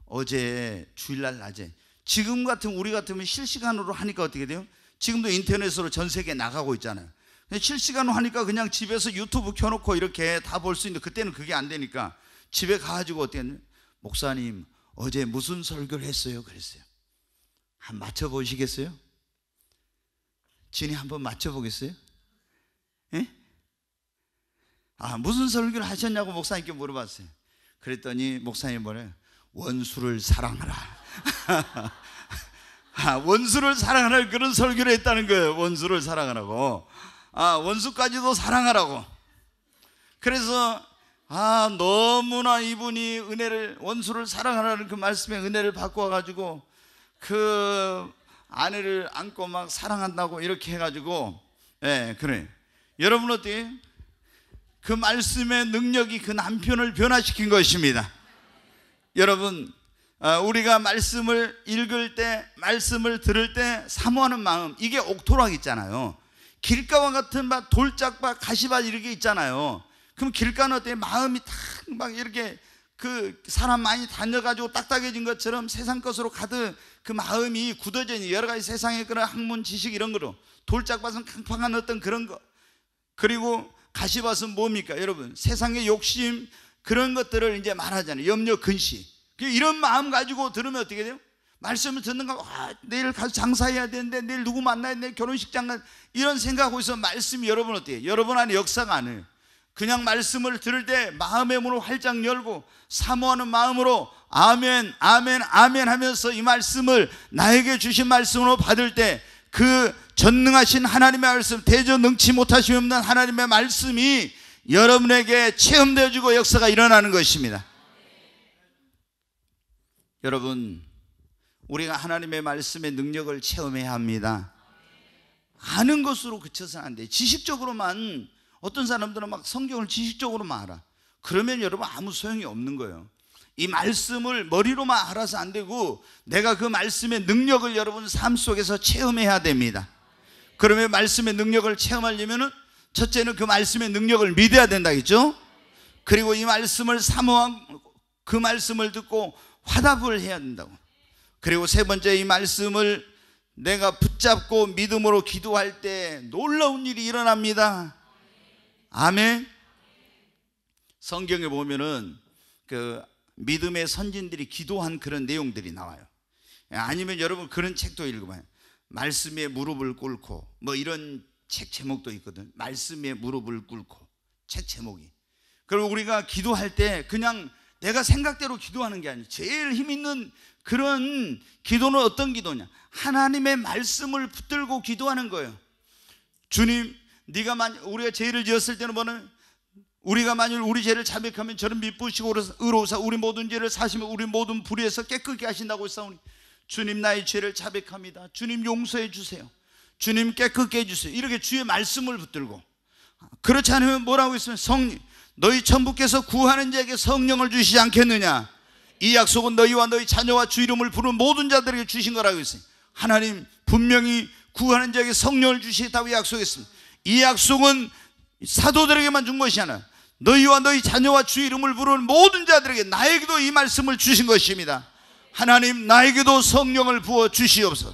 어제 주일날 낮에 지금 같은 우리 같으면 실시간으로 하니까 어떻게 돼요? 지금도 인터넷으로 전 세계 에 나가고 있잖아요. 실시간 하니까 그냥 집에서 유튜브 켜놓고 이렇게 다 볼 수 있는데 그때는 그게 안 되니까 집에 가가지고 어떻게 했냐 목사님 어제 무슨 설교를 했어요? 그랬어요. 한 번 맞춰보시겠어요? 진이 한번 맞춰보겠어요? 에? 예? 아 무슨 설교를 하셨냐고 목사님께 물어봤어요. 그랬더니 목사님 뭐래? 원수를 사랑하라. 아, 원수를 사랑하라 그런 설교를 했다는 거예요. 원수를 사랑하라고. 아, 원수까지도 사랑하라고. 그래서 아, 너무나 이분이 은혜를 원수를 사랑하라는 그 말씀에 은혜를 받고 와 가지고 그 아내를 안고 막 사랑한다고 이렇게 해 가지고 예, 그래. 여러분 어때요? 그 말씀의 능력이 그 남편을 변화시킨 것입니다. 여러분, 아, 우리가 말씀을 읽을 때, 말씀을 들을 때 사모하는 마음, 이게 옥토락 있잖아요. 길가와 같은 막 돌짝밭, 가시밭 이렇게 있잖아요. 그럼 길가는 어때? 마음이 탁막 이렇게 그 사람 많이 다녀가지고 딱딱해진 것처럼 세상 것으로 가득 그 마음이 굳어져 있는 여러 가지 세상의 그런 학문 지식 이런 거로 돌짝밭은 캉팡한 어떤 그런 거 그리고 가시밭은 뭡니까 여러분 세상의 욕심 그런 것들을 이제 말하잖아요 염려 근심 그 이런 마음 가지고 들으면 어떻게 돼요? 말씀을 듣는가 와, 아, 내일 가서 장사해야 되는데 내일 누구 만나야 되는 결혼식장 가 이런 생각하고 있어 말씀이 여러분 어때요? 여러분 안에 역사가 안 해요 그냥 말씀을 들을 때 마음의 문을 활짝 열고 사모하는 마음으로 아멘 아멘 아멘 하면서 이 말씀을 나에게 주신 말씀으로 받을 때 그 전능하신 하나님의 말씀 대저 능치 못하 없는 하나님의 말씀이 여러분에게 체험되어지고 역사가 일어나는 것입니다 여러분 우리가 하나님의 말씀의 능력을 체험해야 합니다. 아는 것으로 그쳐서는 안 돼. 지식적으로만 어떤 사람들은 막 성경을 지식적으로만 알아. 그러면 여러분 아무 소용이 없는 거예요. 이 말씀을 머리로만 알아서 안 되고 내가 그 말씀의 능력을 여러분 삶 속에서 체험해야 됩니다. 그러면 말씀의 능력을 체험하려면은 첫째는 그 말씀의 능력을 믿어야 된다겠죠? 그리고 이 말씀을 사모한 그 말씀을 듣고 화답을 해야 된다고. 그리고 세 번째 이 말씀을 내가 붙잡고 믿음으로 기도할 때 놀라운 일이 일어납니다. 아멘. 성경에 보면은 그 믿음의 선진들이 기도한 그런 내용들이 나와요. 아니면 여러분 그런 책도 읽어봐요. 말씀에 무릎을 꿇고 뭐 이런 책 제목도 있거든. 말씀에 무릎을 꿇고 책 제목이. 그리고 우리가 기도할 때 그냥 내가 생각대로 기도하는 게 아니에요. 제일 힘 있는 그런 기도는 어떤 기도냐? 하나님의 말씀을 붙들고 기도하는 거예요. 주님, 네가 만 우리가 죄를 지었을 때는 뭐는 우리가 만일 우리 죄를 자백하면 저는 미쁘시고 의로우사 우리 모든 죄를 사시며 우리 모든 불의에서 깨끗게 하신다고 했사오니 주님 나의 죄를 자백합니다. 주님 용서해 주세요. 주님 깨끗게 해 주세요. 이렇게 주의 말씀을 붙들고 그렇지 않으면 뭐라고 했으면 성 너희 천부께서 구하는 자에게 성령을 주시지 않겠느냐 이 약속은 너희와 너희 자녀와 주 이름을 부른 모든 자들에게 주신 거라고 했어요. 하나님 분명히 구하는 자에게 성령을 주시겠다고 약속했습니다. 이 약속은 사도들에게만 준 것이 아니라 너희와 너희 자녀와 주 이름을 부르 모든 자들에게 나에게도 이 말씀을 주신 것입니다. 하나님 나에게도 성령을 부어 주시옵소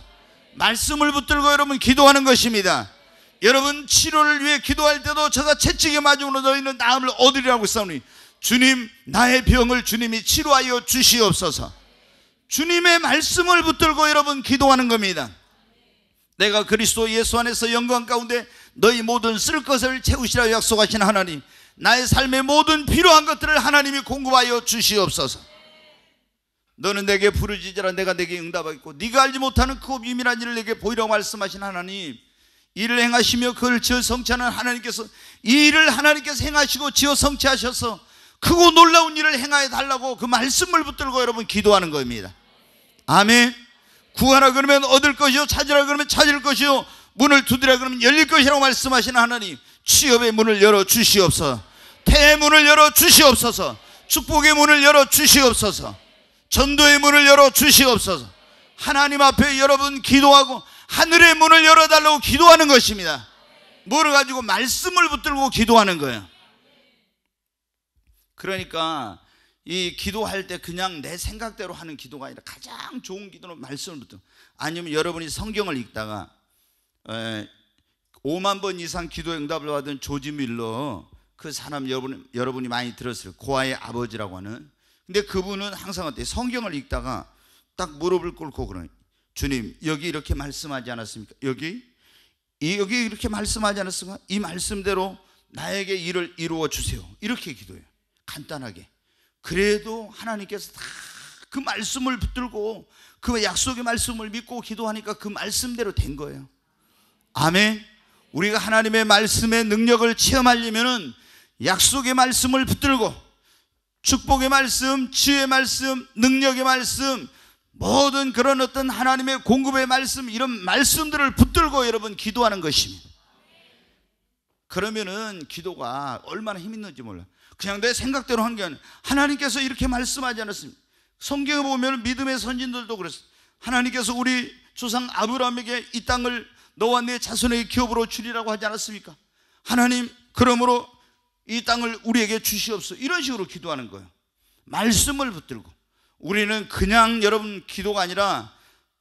말씀을 붙들고 여러분 기도하는 것입니다. 여러분 치료를 위해 기도할 때도 저가 채찍에 맞음으로 너희는 나음을 얻으리라고 싸우니 주님, 나의 병을 주님이 치료하여 주시옵소서. 주님의 말씀을 붙들고 여러분 기도하는 겁니다. 내가 그리스도 예수 안에서 영광 가운데 너희 모든 쓸 것을 채우시라 약속하신 하나님, 나의 삶의 모든 필요한 것들을 하나님이 공급하여 주시옵소서. 너는 내게 부르짖으라 내가 내게 응답하겠고 네가 알지 못하는 그 비밀한 일을 내게 보이라고 말씀하신 하나님 이를 행하시며 그를 지어 성취하는 하나님께서 이 일을 하나님께서 행하시고 지어 성취하셔서 크고 놀라운 일을 행하여 달라고 그 말씀을 붙들고 여러분 기도하는 겁니다. 아멘. 구하라 그러면 얻을 것이요 찾으라 그러면 찾을 것이요 문을 두드려 그러면 열릴 것이라고 말씀하시는 하나님 취업의 문을 열어 주시옵소서 대문을 열어 주시옵소서 축복의 문을 열어 주시옵소서 전도의 문을 열어 주시옵소서 하나님 앞에 여러분 기도하고 하늘의 문을 열어달라고 기도하는 것입니다 뭐를 가지고 말씀을 붙들고 기도하는 거예요 그러니까 이 기도할 때 그냥 내 생각대로 하는 기도가 아니라 가장 좋은 기도는 말씀을 붙어. 아니면 여러분이 성경을 읽다가 에, 5만 번 이상 기도 응답을 받은 조지 밀러 그 사람 여러분, 여러분이 많이 들었을 고아의 아버지라고 하는 근데 그분은 항상 어때 성경을 읽다가 딱 무릎을 꿇고 그러니 주님 여기 이렇게 말씀하지 않았습니까? 여기 이 여기 이렇게 말씀하지 않았습니까? 이 말씀대로 나에게 일을 이루어 주세요. 이렇게 기도해요. 간단하게. 그래도 하나님께서 다 그 말씀을 붙들고 그 약속의 말씀을 믿고 기도하니까 그 말씀대로 된 거예요. 아멘. 우리가 하나님의 말씀의 능력을 체험하려면은 약속의 말씀을 붙들고 축복의 말씀, 치유의 말씀, 능력의 말씀, 모든 그런 어떤 하나님의 공급의 말씀, 이런 말씀들을 붙들고 여러분 기도하는 것입니다. 그러면은 기도가 얼마나 힘있는지 몰라요. 그냥 내 생각대로 한 게 아니에요. 하나님께서 이렇게 말씀하지 않았습니다. 성경에 보면 믿음의 선진들도 그랬어요. 하나님께서 우리 조상 아브라함에게 이 땅을 너와 네 자손에게 기업으로 주리라고 하지 않았습니까? 하나님, 그러므로 이 땅을 우리에게 주시옵소. 이런 식으로 기도하는 거예요. 말씀을 붙들고. 우리는 그냥 여러분 기도가 아니라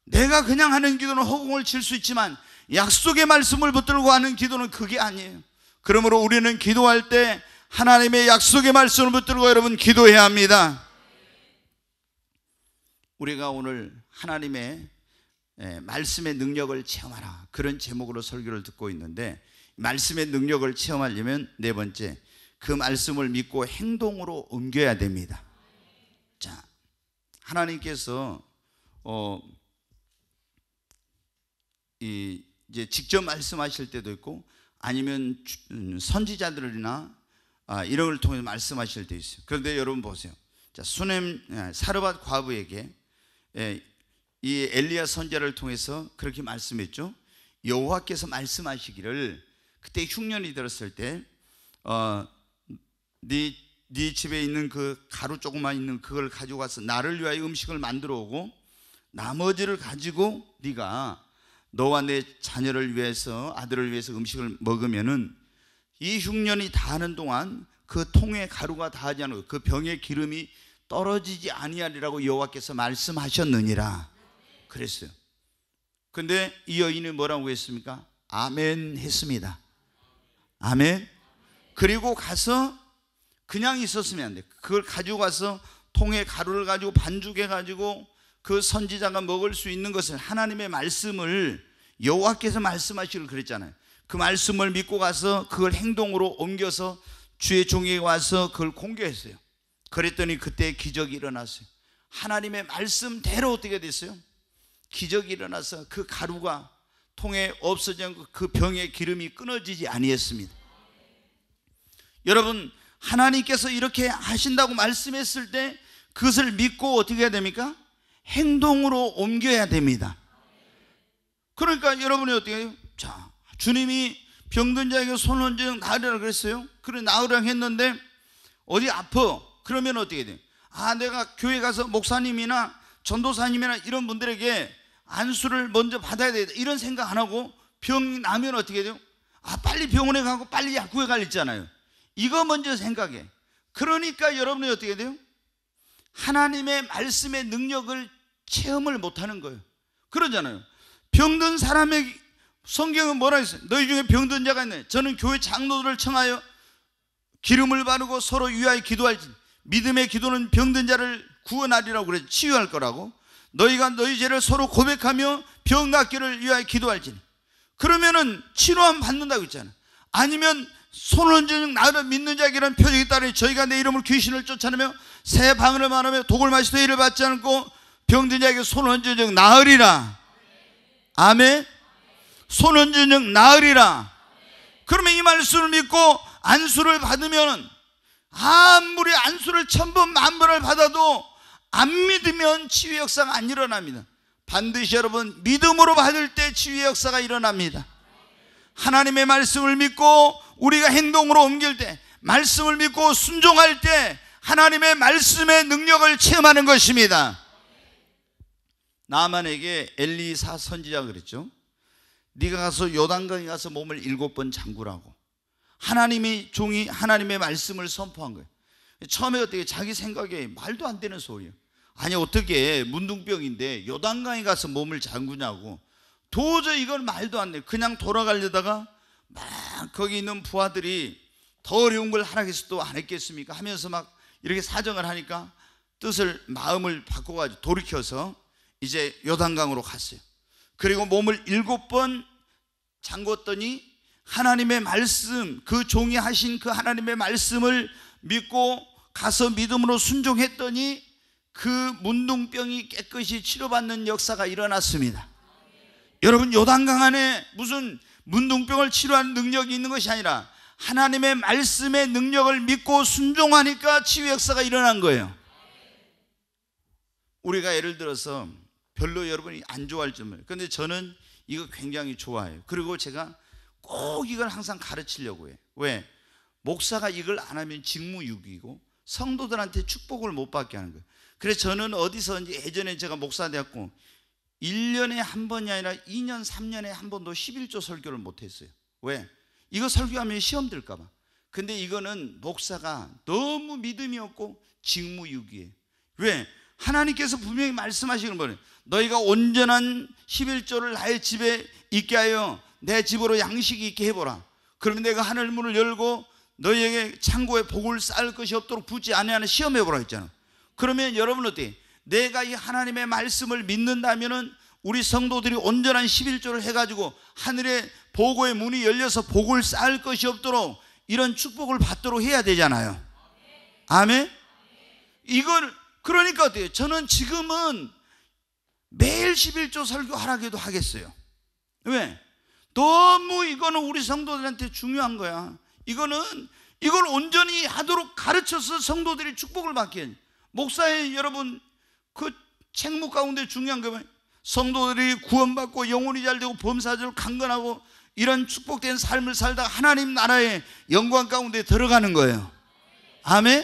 내가 그냥 하는 기도는 허공을 칠 수 있지만 약속의 말씀을 붙들고 하는 기도는 그게 아니에요. 그러므로 우리는 기도할 때 하나님의 약속의 말씀을 붙들고 여러분 기도해야 합니다. 우리가 오늘 하나님의 예, 말씀의 능력을 체험하라 그런 제목으로 설교를 듣고 있는데 말씀의 능력을 체험하려면 네 번째 그 말씀을 믿고 행동으로 옮겨야 됩니다. 자 하나님께서 어, 이, 이제 직접 말씀하실 때도 있고 아니면 음, 선지자들이나 아, 이런 걸 통해서 말씀하실 때 있어요. 그런데 여러분 보세요. 자, 수넴 아, 사르밧 과부에게 예, 이 엘리야 선자를 통해서 그렇게 말씀했죠. 여호와께서 말씀하시기를 그때 흉년이 들었을 때, 어, 네, 네 집에 있는 그 가루 조금만 있는 그걸 가지고 가서 나를 위하여 음식을 만들어 오고 나머지를 가지고 네가 너와 내 자녀를 위해서 아들을 위해서 음식을 먹으면은 이 흉년이 다하는 동안 그 통에 가루가 다하지 않고 그 병의 기름이 떨어지지 아니하리라고 여호와께서 말씀하셨느니라 그랬어요. 근데 이 여인이 뭐라고 했습니까? 아멘 했습니다. 아멘. 그리고 가서 그냥 있었으면 안 돼. 그걸 가지고 가서 통에 가루를 가지고 반죽해 가지고 그 선지자가 먹을 수 있는 것을 하나님의 말씀을 여호와께서 말씀하시길 그랬잖아요. 그 말씀을 믿고 가서 그걸 행동으로 옮겨서 주의 종에게 와서 그걸 공개했어요. 그랬더니 그때 기적이 일어났어요. 하나님의 말씀대로 어떻게 됐어요? 기적이 일어나서 그 가루가 통에 없어진 그 병의 기름이 끊어지지 아니했습니다. 여러분 하나님께서 이렇게 하신다고 말씀했을 때 그것을 믿고 어떻게 해야 됩니까? 행동으로 옮겨야 됩니다. 그러니까 여러분이 어떻게 해요? 자, 주님이 병든 자에게 손을 얹어 나으라 그랬어요. 그래 나으라 했는데 어디 아파? 그러면 어떻게 돼? 아 내가 교회 가서 목사님이나 전도사님이나 이런 분들에게 안수를 먼저 받아야 되겠다 이런 생각 안 하고 병이 나면 어떻게 돼요? 아 빨리 병원에 가고 빨리 약국에 갈 있잖아요. 이거 먼저 생각해. 그러니까 여러분이 어떻게 돼요? 하나님의 말씀의 능력을 체험을 못하는 거예요. 그러잖아요. 병든 사람의 성경은 뭐라 했어요? 너희 중에 병든 자가 있네. 저는 교회 장로들을 청하여 기름을 바르고 서로 위하여 기도할지. 믿음의 기도는 병든 자를 구원하리라고 그래 치유할 거라고. 너희가 너희 죄를 서로 고백하며 병 낫기를 위하여 기도할지. 그러면은 치료함 받는다고 했잖아. 아니면 손을 얹 나를 믿는 자에게는 표적이 따르니 저희가 내 이름을 귀신을 쫓아내며 새 방을 말하며 독을 마시되 이를 받지 않고 병든 자에게 손을 얹 나으리라. 아멘. 손은진즉 나으리라. 그러면 이 말씀을 믿고 안수를 받으면 아무리 안수를 천번 만번을 받아도 안 믿으면 치유 역사가 안 일어납니다. 반드시 여러분 믿음으로 받을 때 치유 역사가 일어납니다. 하나님의 말씀을 믿고 우리가 행동으로 옮길 때 말씀을 믿고 순종할 때 하나님의 말씀의 능력을 체험하는 것입니다. 나만에게 엘리사 선지자 그랬죠. 네가 가서 요단강에 가서 몸을 일곱 번잠그라고 하나님이 종이 하나님의 말씀을 선포한 거예요. 처음에 어떻게 자기 생각에 말도 안 되는 소리예요. 아니 어떻게 문둥병인데 요단강에 가서 몸을 잠그냐고 도저히 이건 말도 안 돼. 요 그냥 돌아가려다가 막 거기 있는 부하들이 더 어려운 걸 하라 해서도 안 했겠습니까? 하면서 막 이렇게 사정을 하니까 뜻을 마음을 바꿔가지고 돌이켜서 이제 요단강으로 갔어요. 그리고 몸을 일곱 번 잠궜더니 하나님의 말씀, 그 종이 하신 그 하나님의 말씀을 믿고 가서 믿음으로 순종했더니 그 문둥병이 깨끗이 치료받는 역사가 일어났습니다. 여러분 요단강 안에 무슨 문둥병을 치료하는 능력이 있는 것이 아니라 하나님의 말씀의 능력을 믿고 순종하니까 치유 역사가 일어난 거예요. 우리가 예를 들어서 별로 여러분이 안 좋아할 점을. 근데 저는 이거 굉장히 좋아해요. 그리고 제가 꼭 이걸 항상 가르치려고 해. 왜? 목사가 이걸 안 하면 직무유기이고 성도들한테 축복을 못 받게 하는 거예요. 그래서 저는 어디서 이제 예전에 제가 목사 되었고 1년에 한 번이 아니라 2년, 3년에 한 번도 11조 설교를 못 했어요. 왜? 이거 설교하면 시험 들까 봐. 근데 이거는 목사가 너무 믿음이 없고 직무유기에 왜? 하나님께서 분명히 말씀하시는 거예요. 너희가 온전한 11조를 나의 집에 있게 하여 내 집으로 양식이 있게 해보라. 그러면 내가 하늘 문을 열고 너희에게 창고에 복을 쌓을 것이 없도록 붙지 아니하는 시험해보라 했잖아. 그러면 여러분 어때? 내가 이 하나님의 말씀을 믿는다면은 우리 성도들이 온전한 11조를 해가지고 하늘의 보고의 문이 열려서 복을 쌓을 것이 없도록 이런 축복을 받도록 해야 되잖아요. 아멘? 이걸 그러니까 어때요? 저는 지금은 매일 11조 설교하라기도 하겠어요. 왜? 너무 이거는 우리 성도들한테 중요한 거야. 이거는 이걸 온전히 하도록 가르쳐서 성도들이 축복을 받게. 해. 목사의 여러분 그 책무 가운데 중요한 거 뭐예요? 성도들이 구원받고 영혼이 잘되고 범사절 강건하고 이런 축복된 삶을 살다가 하나님 나라의 영광 가운데 들어가는 거예요. 아멘.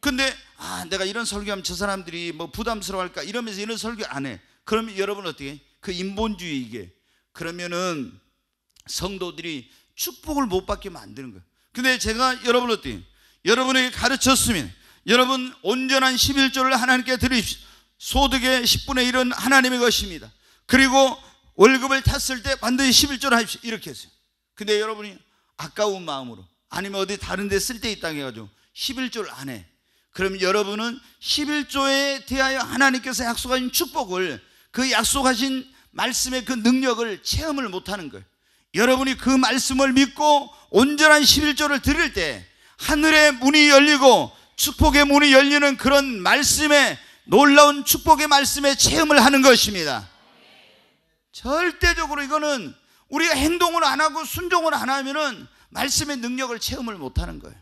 근데 아, 내가 이런 설교하면 저 사람들이 뭐 부담스러워할까 이러면서 이런 설교 안 해. 그러면 여러분 어떻게? 그 인본주의 이게. 그러면은 성도들이 축복을 못 받게 만드는 거예 근데 제가 여러분 어떻게? 여러분에게 가르쳤으면 여러분 온전한 11조를 하나님께 드리십시오. 소득의 10분의 1은 하나님의 것입니다. 그리고 월급을 탔을 때 반드시 11조를 하십시오. 이렇게 했어요. 근데 여러분이 아까운 마음으로 아니면 어디 다른 데쓸데 있다 해가지고 11조를 안 해. 그럼 여러분은 11조에 대하여 하나님께서 약속하신 축복을 그 약속하신 말씀의 그 능력을 체험을 못하는 거예요. 여러분이 그 말씀을 믿고 온전한 11조를 드릴 때 하늘의 문이 열리고 축복의 문이 열리는 그런 말씀에 놀라운 축복의 말씀에 체험을 하는 것입니다. 절대적으로 이거는 우리가 행동을 안 하고 순종을 안 하면은 말씀의 능력을 체험을 못 하는 거예요.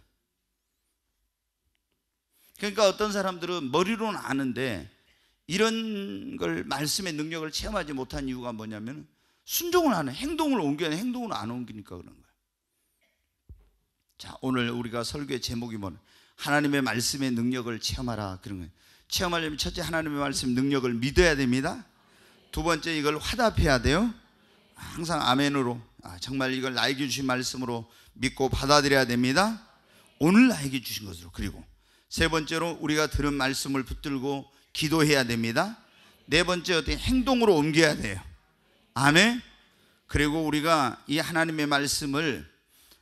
그러니까 어떤 사람들은 머리로는 아는데 이런 걸 말씀의 능력을 체험하지 못한 이유가 뭐냐면 순종을 하는 행동을 옮겨야 행동을 안 옮기니까 그런 거예요. 자, 오늘 우리가 설교의 제목이 뭐 하나님의 말씀의 능력을 체험하라 그런 거예요. 체험하려면 첫째 하나님의 말씀 능력을 믿어야 됩니다. 두 번째 이걸 화답해야 돼요. 항상 아멘으로 아, 정말 이걸 나에게 주신 말씀으로 믿고 받아들여야 됩니다. 오늘 나에게 주신 것으로 그리고 세 번째로 우리가 들은 말씀을 붙들고 기도해야 됩니다. 네 번째 어떤 행동으로 옮겨야 돼요. 아멘. 그리고 우리가 이 하나님의 말씀을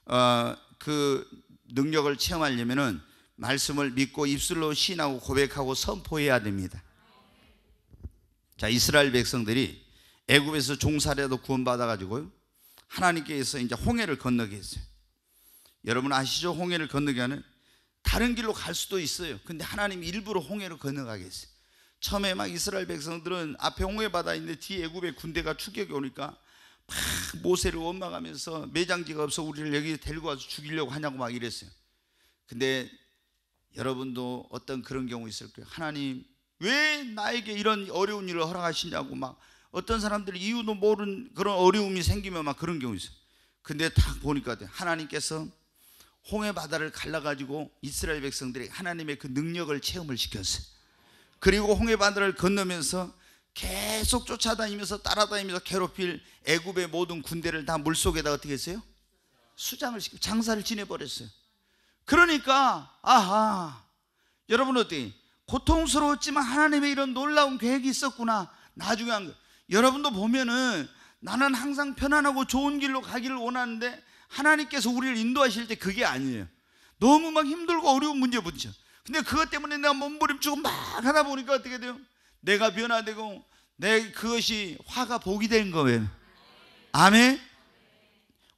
어, 그 능력을 체험하려면은 말씀을 믿고 입술로 신하고 고백하고 선포해야 됩니다. 자, 이스라엘 백성들이 애굽에서 종살이도 구원받아 가지고요. 하나님께서 이제 홍해를 건너게 했어요. 여러분 아시죠? 홍해를 건너게 하는 다른 길로 갈 수도 있어요. 근데 하나님 일부러 홍해로 건너가게 했어요. 처음에 막 이스라엘 백성들은 앞에 홍해 바다 있는데 뒤에 애굽의 군대가 추격이 오니까 막 모세를 원망하면서 매장지가 없어 우리를 여기 데리고 와서 죽이려고 하냐고 막 이랬어요. 근데 여러분도 어떤 그런 경우 있을 거예요. 하나님 왜 나에게 이런 어려운 일을 허락하시냐고 막 어떤 사람들이 이유도 모르는 그런 어려움이 생기면 막 그런 경우 있어요. 근데 딱 보니까 하나님께서 홍해 바다를 갈라가지고 이스라엘 백성들이 하나님의 그 능력을 체험을 시켰어요. 그리고 홍해 바다를 건너면서 계속 쫓아다니면서 따라다니면서 괴롭힐 애굽의 모든 군대를 다 물속에다 어떻게 했어요? 수장을 시키고 장사를 지내버렸어요. 그러니까 아하 여러분 어때? 고통스러웠지만 하나님의 이런 놀라운 계획이 있었구나. 나중에 한 거. 여러분도 보면은 나는 항상 편안하고 좋은 길로 가기를 원하는데 하나님께서 우리를 인도하실 때 그게 아니에요. 너무 막 힘들고 어려운 문제 문제. 근데 그것 때문에 내가 몸부림치고 막 하다 보니까 어떻게 돼요? 내가 변화되고 내 그것이 화가 복이 된 거예요. 아멘.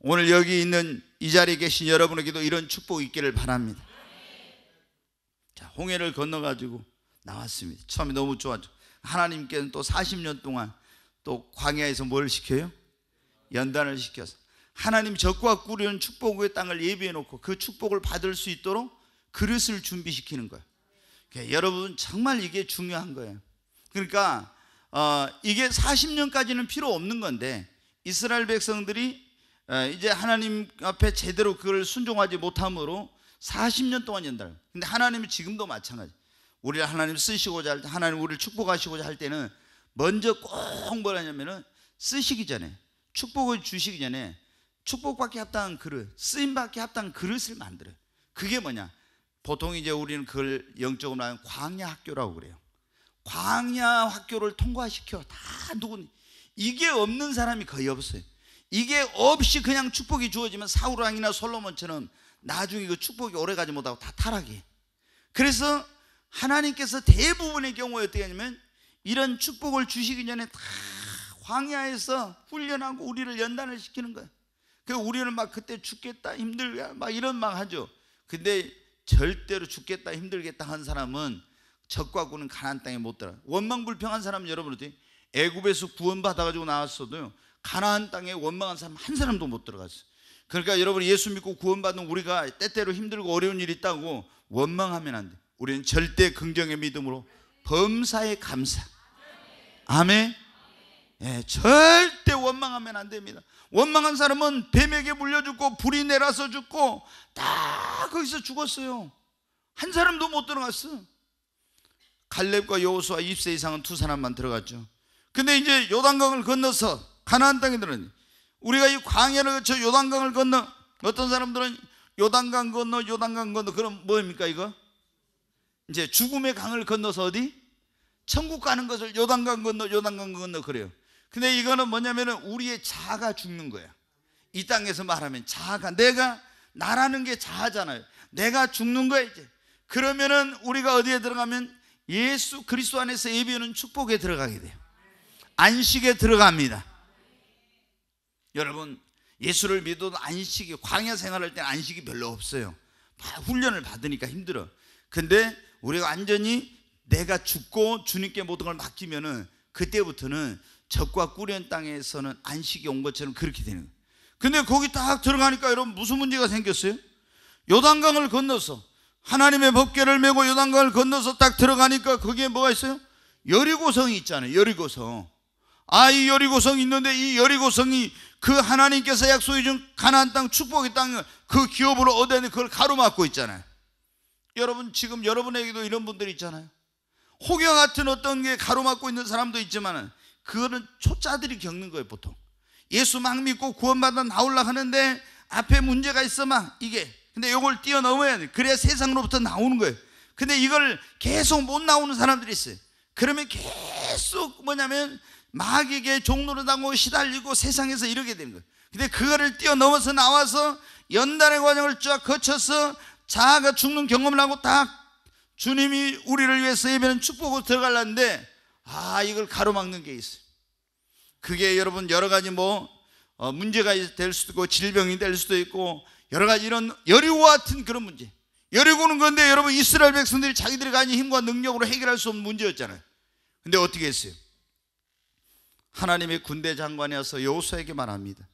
오늘 여기 있는 이 자리에 계신 여러분에게도 이런 축복이 있기를 바랍니다. 자, 홍해를 건너 가지고 나왔습니다. 처음에 너무 좋았죠. 하나님께는 또 40년 동안 또 광야에서 뭘 시켜요? 연단을 시켜서 하나님 적과 꾸려는 축복의 땅을 예비해 놓고 그 축복을 받을 수 있도록 그릇을 준비시키는 거예요. 그러니까 여러분 정말 이게 중요한 거예요. 그러니까 어, 이게 40년까지는 필요 없는 건데 이스라엘 백성들이 어, 이제 하나님 앞에 제대로 그걸 순종하지 못함으로 40년 동안 연달. 근데 하나님이 지금도 마찬가지. 우리를 하나님 쓰시고자 할 때, 하나님 우리를 축복하시고자 할 때는 먼저 꼭 뭐라냐면은 쓰시기 전에 축복을 주시기 전에 축복받기 합당한 그릇, 쓰임받기 합당한 그릇을 만들어요. 그게 뭐냐? 보통 이제 우리는 그걸 영적으로 하면 광야 학교라고 그래요. 광야 학교를 통과시켜. 다 누군, 이게 없는 사람이 거의 없어요. 이게 없이 그냥 축복이 주어지면 사우랑이나 솔로몬처럼 나중에 그 축복이 오래가지 못하고 다 타락해. 그래서 하나님께서 대부분의 경우에 어떻게 하냐면 이런 축복을 주시기 전에 다 광야에서 훈련하고 우리를 연단을 시키는 거예요. 그 우리는 막 그때 죽겠다 힘들다 막 이런 막 하죠. 근데 절대로 죽겠다 힘들겠다 한 사람은 적과 군은 가나안 땅에 못 들어. 원망불평한 사람은 여러분 어떻 애굽에서 구원받아 가지고 나왔어도요. 가나안 땅에 원망한 사람 한 사람도 못 들어갔어요. 그러니까 여러분 예수 믿고 구원받은 우리가 때때로 힘들고 어려운 일이 있다고 원망하면 안 돼. 우리는 절대 긍정의 믿음으로 범사의 감사. 아멘. 예, 절대 원망하면 안 됩니다. 원망한 사람은 뱀에게 물려 죽고 불이 내려서 죽고 다 거기서 죽었어요. 한 사람도 못 들어갔어. 갈렙과 여호수아 2세 이상은 두 사람만 들어갔죠. 근데 이제 요단강을 건너서 가나안 땅에 들은 우리가 이 광야를 거쳐 요단강을 건너 어떤 사람들은 요단강 건너 요단강 건너 그럼 뭐입니까 이거? 이제 죽음의 강을 건너서 어디? 천국 가는 것을 요단강 건너 요단강 건너 그래요. 근데 이거는 뭐냐면은 우리의 자아가 죽는 거야. 이 땅에서 말하면 자아가 내가 나라는 게 자아잖아요. 내가 죽는 거야 이제. 그러면은 우리가 어디에 들어가면 예수 그리스도 안에서 예비하는 축복에 들어가게 돼요. 안식에 들어갑니다. 여러분 예수를 믿어도 안식이 광야 생활할 때 안식이 별로 없어요. 훈련을 받으니까 힘들어. 근데 우리가 완전히 내가 죽고 주님께 모든 걸 맡기면은 그때부터는 적과 꾸려 땅에서는 안식이 온 것처럼 그렇게 되는 거예요. 근데 거기 딱 들어가니까 여러분 무슨 문제가 생겼어요? 요단강을 건너서 하나님의 법계를 메고 요단강을 건너서 딱 들어가니까 거기에 뭐가 있어요? 여리고성이 있잖아요. 여리고성. 아, 이 여리고성이 있는데 이 여리고성이 그 하나님께서 약속해 준가난안땅 축복의 땅을 그 기업으로 얻어내 그걸 가로막고 있잖아요. 여러분 지금 여러분에게도 이런 분들이 있잖아요. 혹여 같은 어떤 게 가로막고 있는 사람도 있지만 은 그거는 초짜들이 겪는 거예요 보통 예수 막 믿고 구원받아 나올라 하는데 앞에 문제가 있어 막 이게 근데 이걸 뛰어넘어야 돼 그래야 세상으로부터 나오는 거예요 근데 이걸 계속 못 나오는 사람들이 있어요 그러면 계속 뭐냐면 막귀에게 종로를 당하고 시달리고 세상에서 이러게 되는 거예요 근데 그거를 뛰어넘어서 나와서 연단의 과정을 쫙 거쳐서 자아가 죽는 경험을 하고 딱 주님이 우리를 위해서 예배는 축복으로 들어갈라는데 아, 이걸 가로막는 게 있어요. 그게 여러분 여러 가지 뭐 어, 문제가 될 수도 있고 질병이 될 수도 있고 여러 가지 이런 여리고 같은 그런 문제. 여리고는 그데 여러분 이스라엘 백성들이 자기들이 가진 힘과 능력으로 해결할 수 없는 문제였잖아요. 근데 어떻게 했어요? 하나님의 군대 장관이어서 여호수에게 말합니다.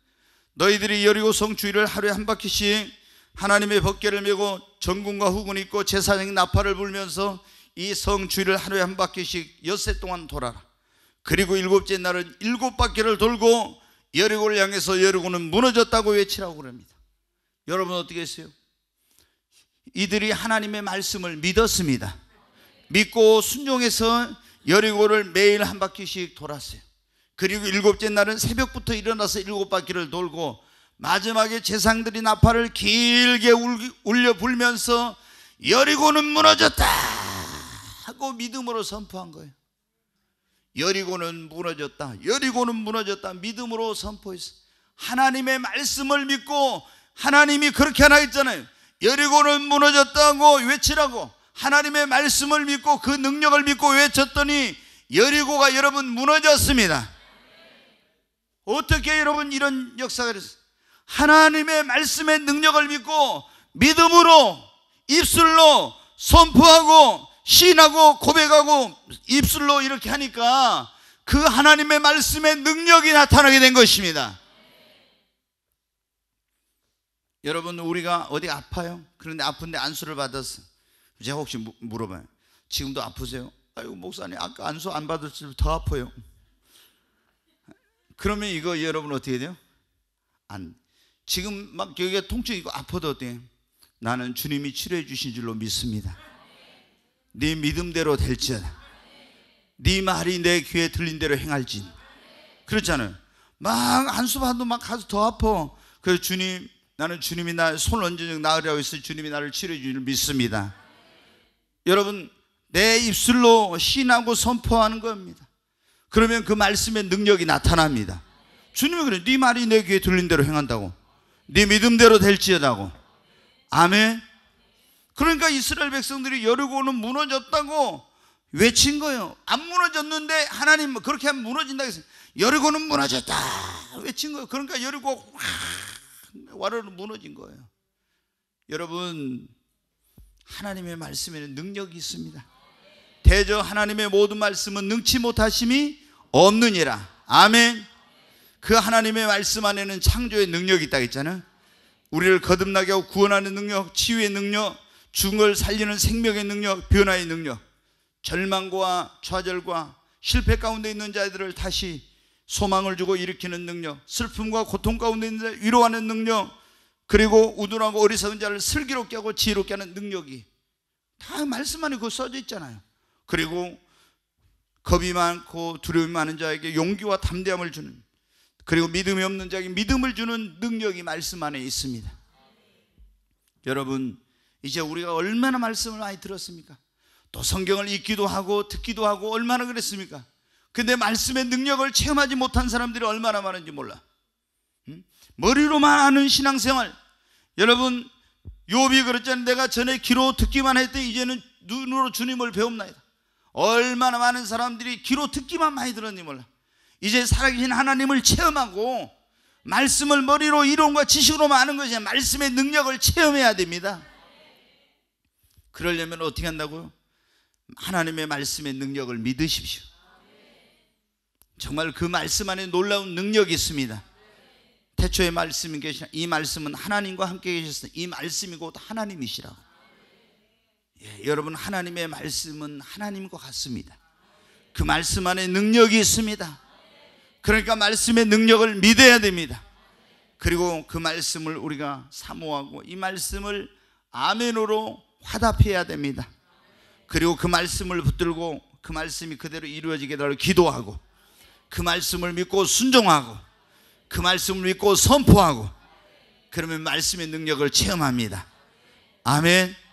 너희들이 여리고 성 주위를 하루에 한 바퀴씩 하나님의 법궤를 메고 전군과 후군 입고 제사장 나팔을 불면서 이성주일을 하루에 한 바퀴씩 엿새 동안 돌아라. 그리고 일곱째 날은 일곱 바퀴를 돌고 여리고를 향해서 여리고는 무너졌다고 외치라고 그럽니다. 여러분 어떻게 했어요? 이들이 하나님의 말씀을 믿었습니다. 믿고 순종해서 여리고를 매일 한 바퀴씩 돌았어요. 그리고 일곱째 날은 새벽부터 일어나서 일곱 바퀴를 돌고 마지막에 제상들이 나팔을 길게 울려 불면서 여리고는 무너졌다 하고 믿음으로 선포한 거예요. 여리고는 무너졌다. 여리고는 무너졌다. 믿음으로 선포했어. 하나님의 말씀을 믿고 하나님이 그렇게 하나 했잖아요. 여리고는 무너졌다고 외치라고 하나님의 말씀을 믿고 그 능력을 믿고 외쳤더니 여리고가 여러분 무너졌습니다. 어떻게 여러분 이런 역사가 됐어요? 하나님의 말씀의 능력을 믿고 믿음으로 입술로 선포하고 신하고 고백하고 입술로 이렇게 하니까 그 하나님의 말씀의 능력이 나타나게 된 것입니다. 여러분 우리가 어디 아파요? 그런데 아픈데 안수를 받았어. 제가 혹시 물어봐요. 지금도 아프세요? 아이고 목사님 아까 안수 안 받았을 더 아파요. 그러면 이거 여러분 어떻게 돼요? 안. 지금 막 여기가 통증 있고 아파도 어때요? 나는 주님이 치료해 주신 줄로 믿습니다. 네 믿음대로 될진 네 말이 내 귀에 들린 대로 행할진 그렇잖아요 막 안수받도 막 가서 더 아파 그래서 주님 나는 주님이 나손 언제적 나으라고 해서 주님이 나를 치료해 주실 믿습니다 여러분 내 입술로 신하고 선포하는 겁니다 그러면 그 말씀의 능력이 나타납니다 주님은 그래 네 말이 내 귀에 들린 대로 행한다고 네 믿음대로 될지어다고 아멘 그러니까 이스라엘 백성들이 여리고는 무너졌다고 외친 거예요. 안 무너졌는데 하나님 뭐 그렇게 하면 무너진다 했어요. 여리고는 무너졌다 외친 거예요. 그러니까 여리고 확 와르르 무너진 거예요. 여러분 하나님의 말씀에는 능력이 있습니다. 대저 하나님의 모든 말씀은 능치 못하심이 없느니라. 아멘. 그 하나님의 말씀 안에는 창조의 능력이 있다 했잖아요. 우리를 거듭나게 하고 구원하는 능력, 치유의 능력, 죽을 살리는 생명의 능력, 변화의 능력, 절망과 좌절과 실패 가운데 있는 자들을 다시 소망을 주고 일으키는 능력, 슬픔과 고통 가운데 있는 자를 위로하는 능력, 그리고 우둔하고 어리석은 자를 슬기롭게 하고 지혜롭게 하는 능력이 다 말씀 안에 그 써져 있잖아요. 그리고 겁이 많고 두려움이 많은 자에게 용기와 담대함을 주는 그리고 믿음이 없는 자에게 믿음을 주는 능력이 말씀 안에 있습니다. 여러분 이제 우리가 얼마나 말씀을 많이 들었습니까? 또 성경을 읽기도 하고 듣기도 하고 얼마나 그랬습니까? 근데 말씀의 능력을 체험하지 못한 사람들이 얼마나 많은지 몰라. 머리로만 아는 신앙생활. 여러분 요비 그랬잖아요. 내가 전에 귀로 듣기만 했더니 이제는 눈으로 주님을 배웁나이다. 얼마나 많은 사람들이 귀로 듣기만 많이 들었니 몰라. 이제 살아계신 하나님을 체험하고 말씀을 머리로 이론과 지식으로만 아는 것이 말씀의 능력을 체험해야 됩니다. 그러려면 어떻게 한다고요? 하나님의 말씀의 능력을 믿으십시오. 정말 그 말씀 안에 놀라운 능력이 있습니다. 태초의 말씀이 계시나 이 말씀은 하나님과 함께 계셨으나 이 말씀이 곧 하나님이시라고. 예, 여러분 하나님의 말씀은 하나님과 같습니다. 그 말씀 안에 능력이 있습니다. 그러니까 말씀의 능력을 믿어야 됩니다. 그리고 그 말씀을 우리가 사모하고 이 말씀을 아멘으로 화답해야 됩니다. 그리고 그 말씀을 붙들고 그 말씀이 그대로 이루어지게 되도록 기도하고 그 말씀을 믿고 순종하고 그 말씀을 믿고 선포하고 그러면 말씀의 능력을 체험합니다. 아멘.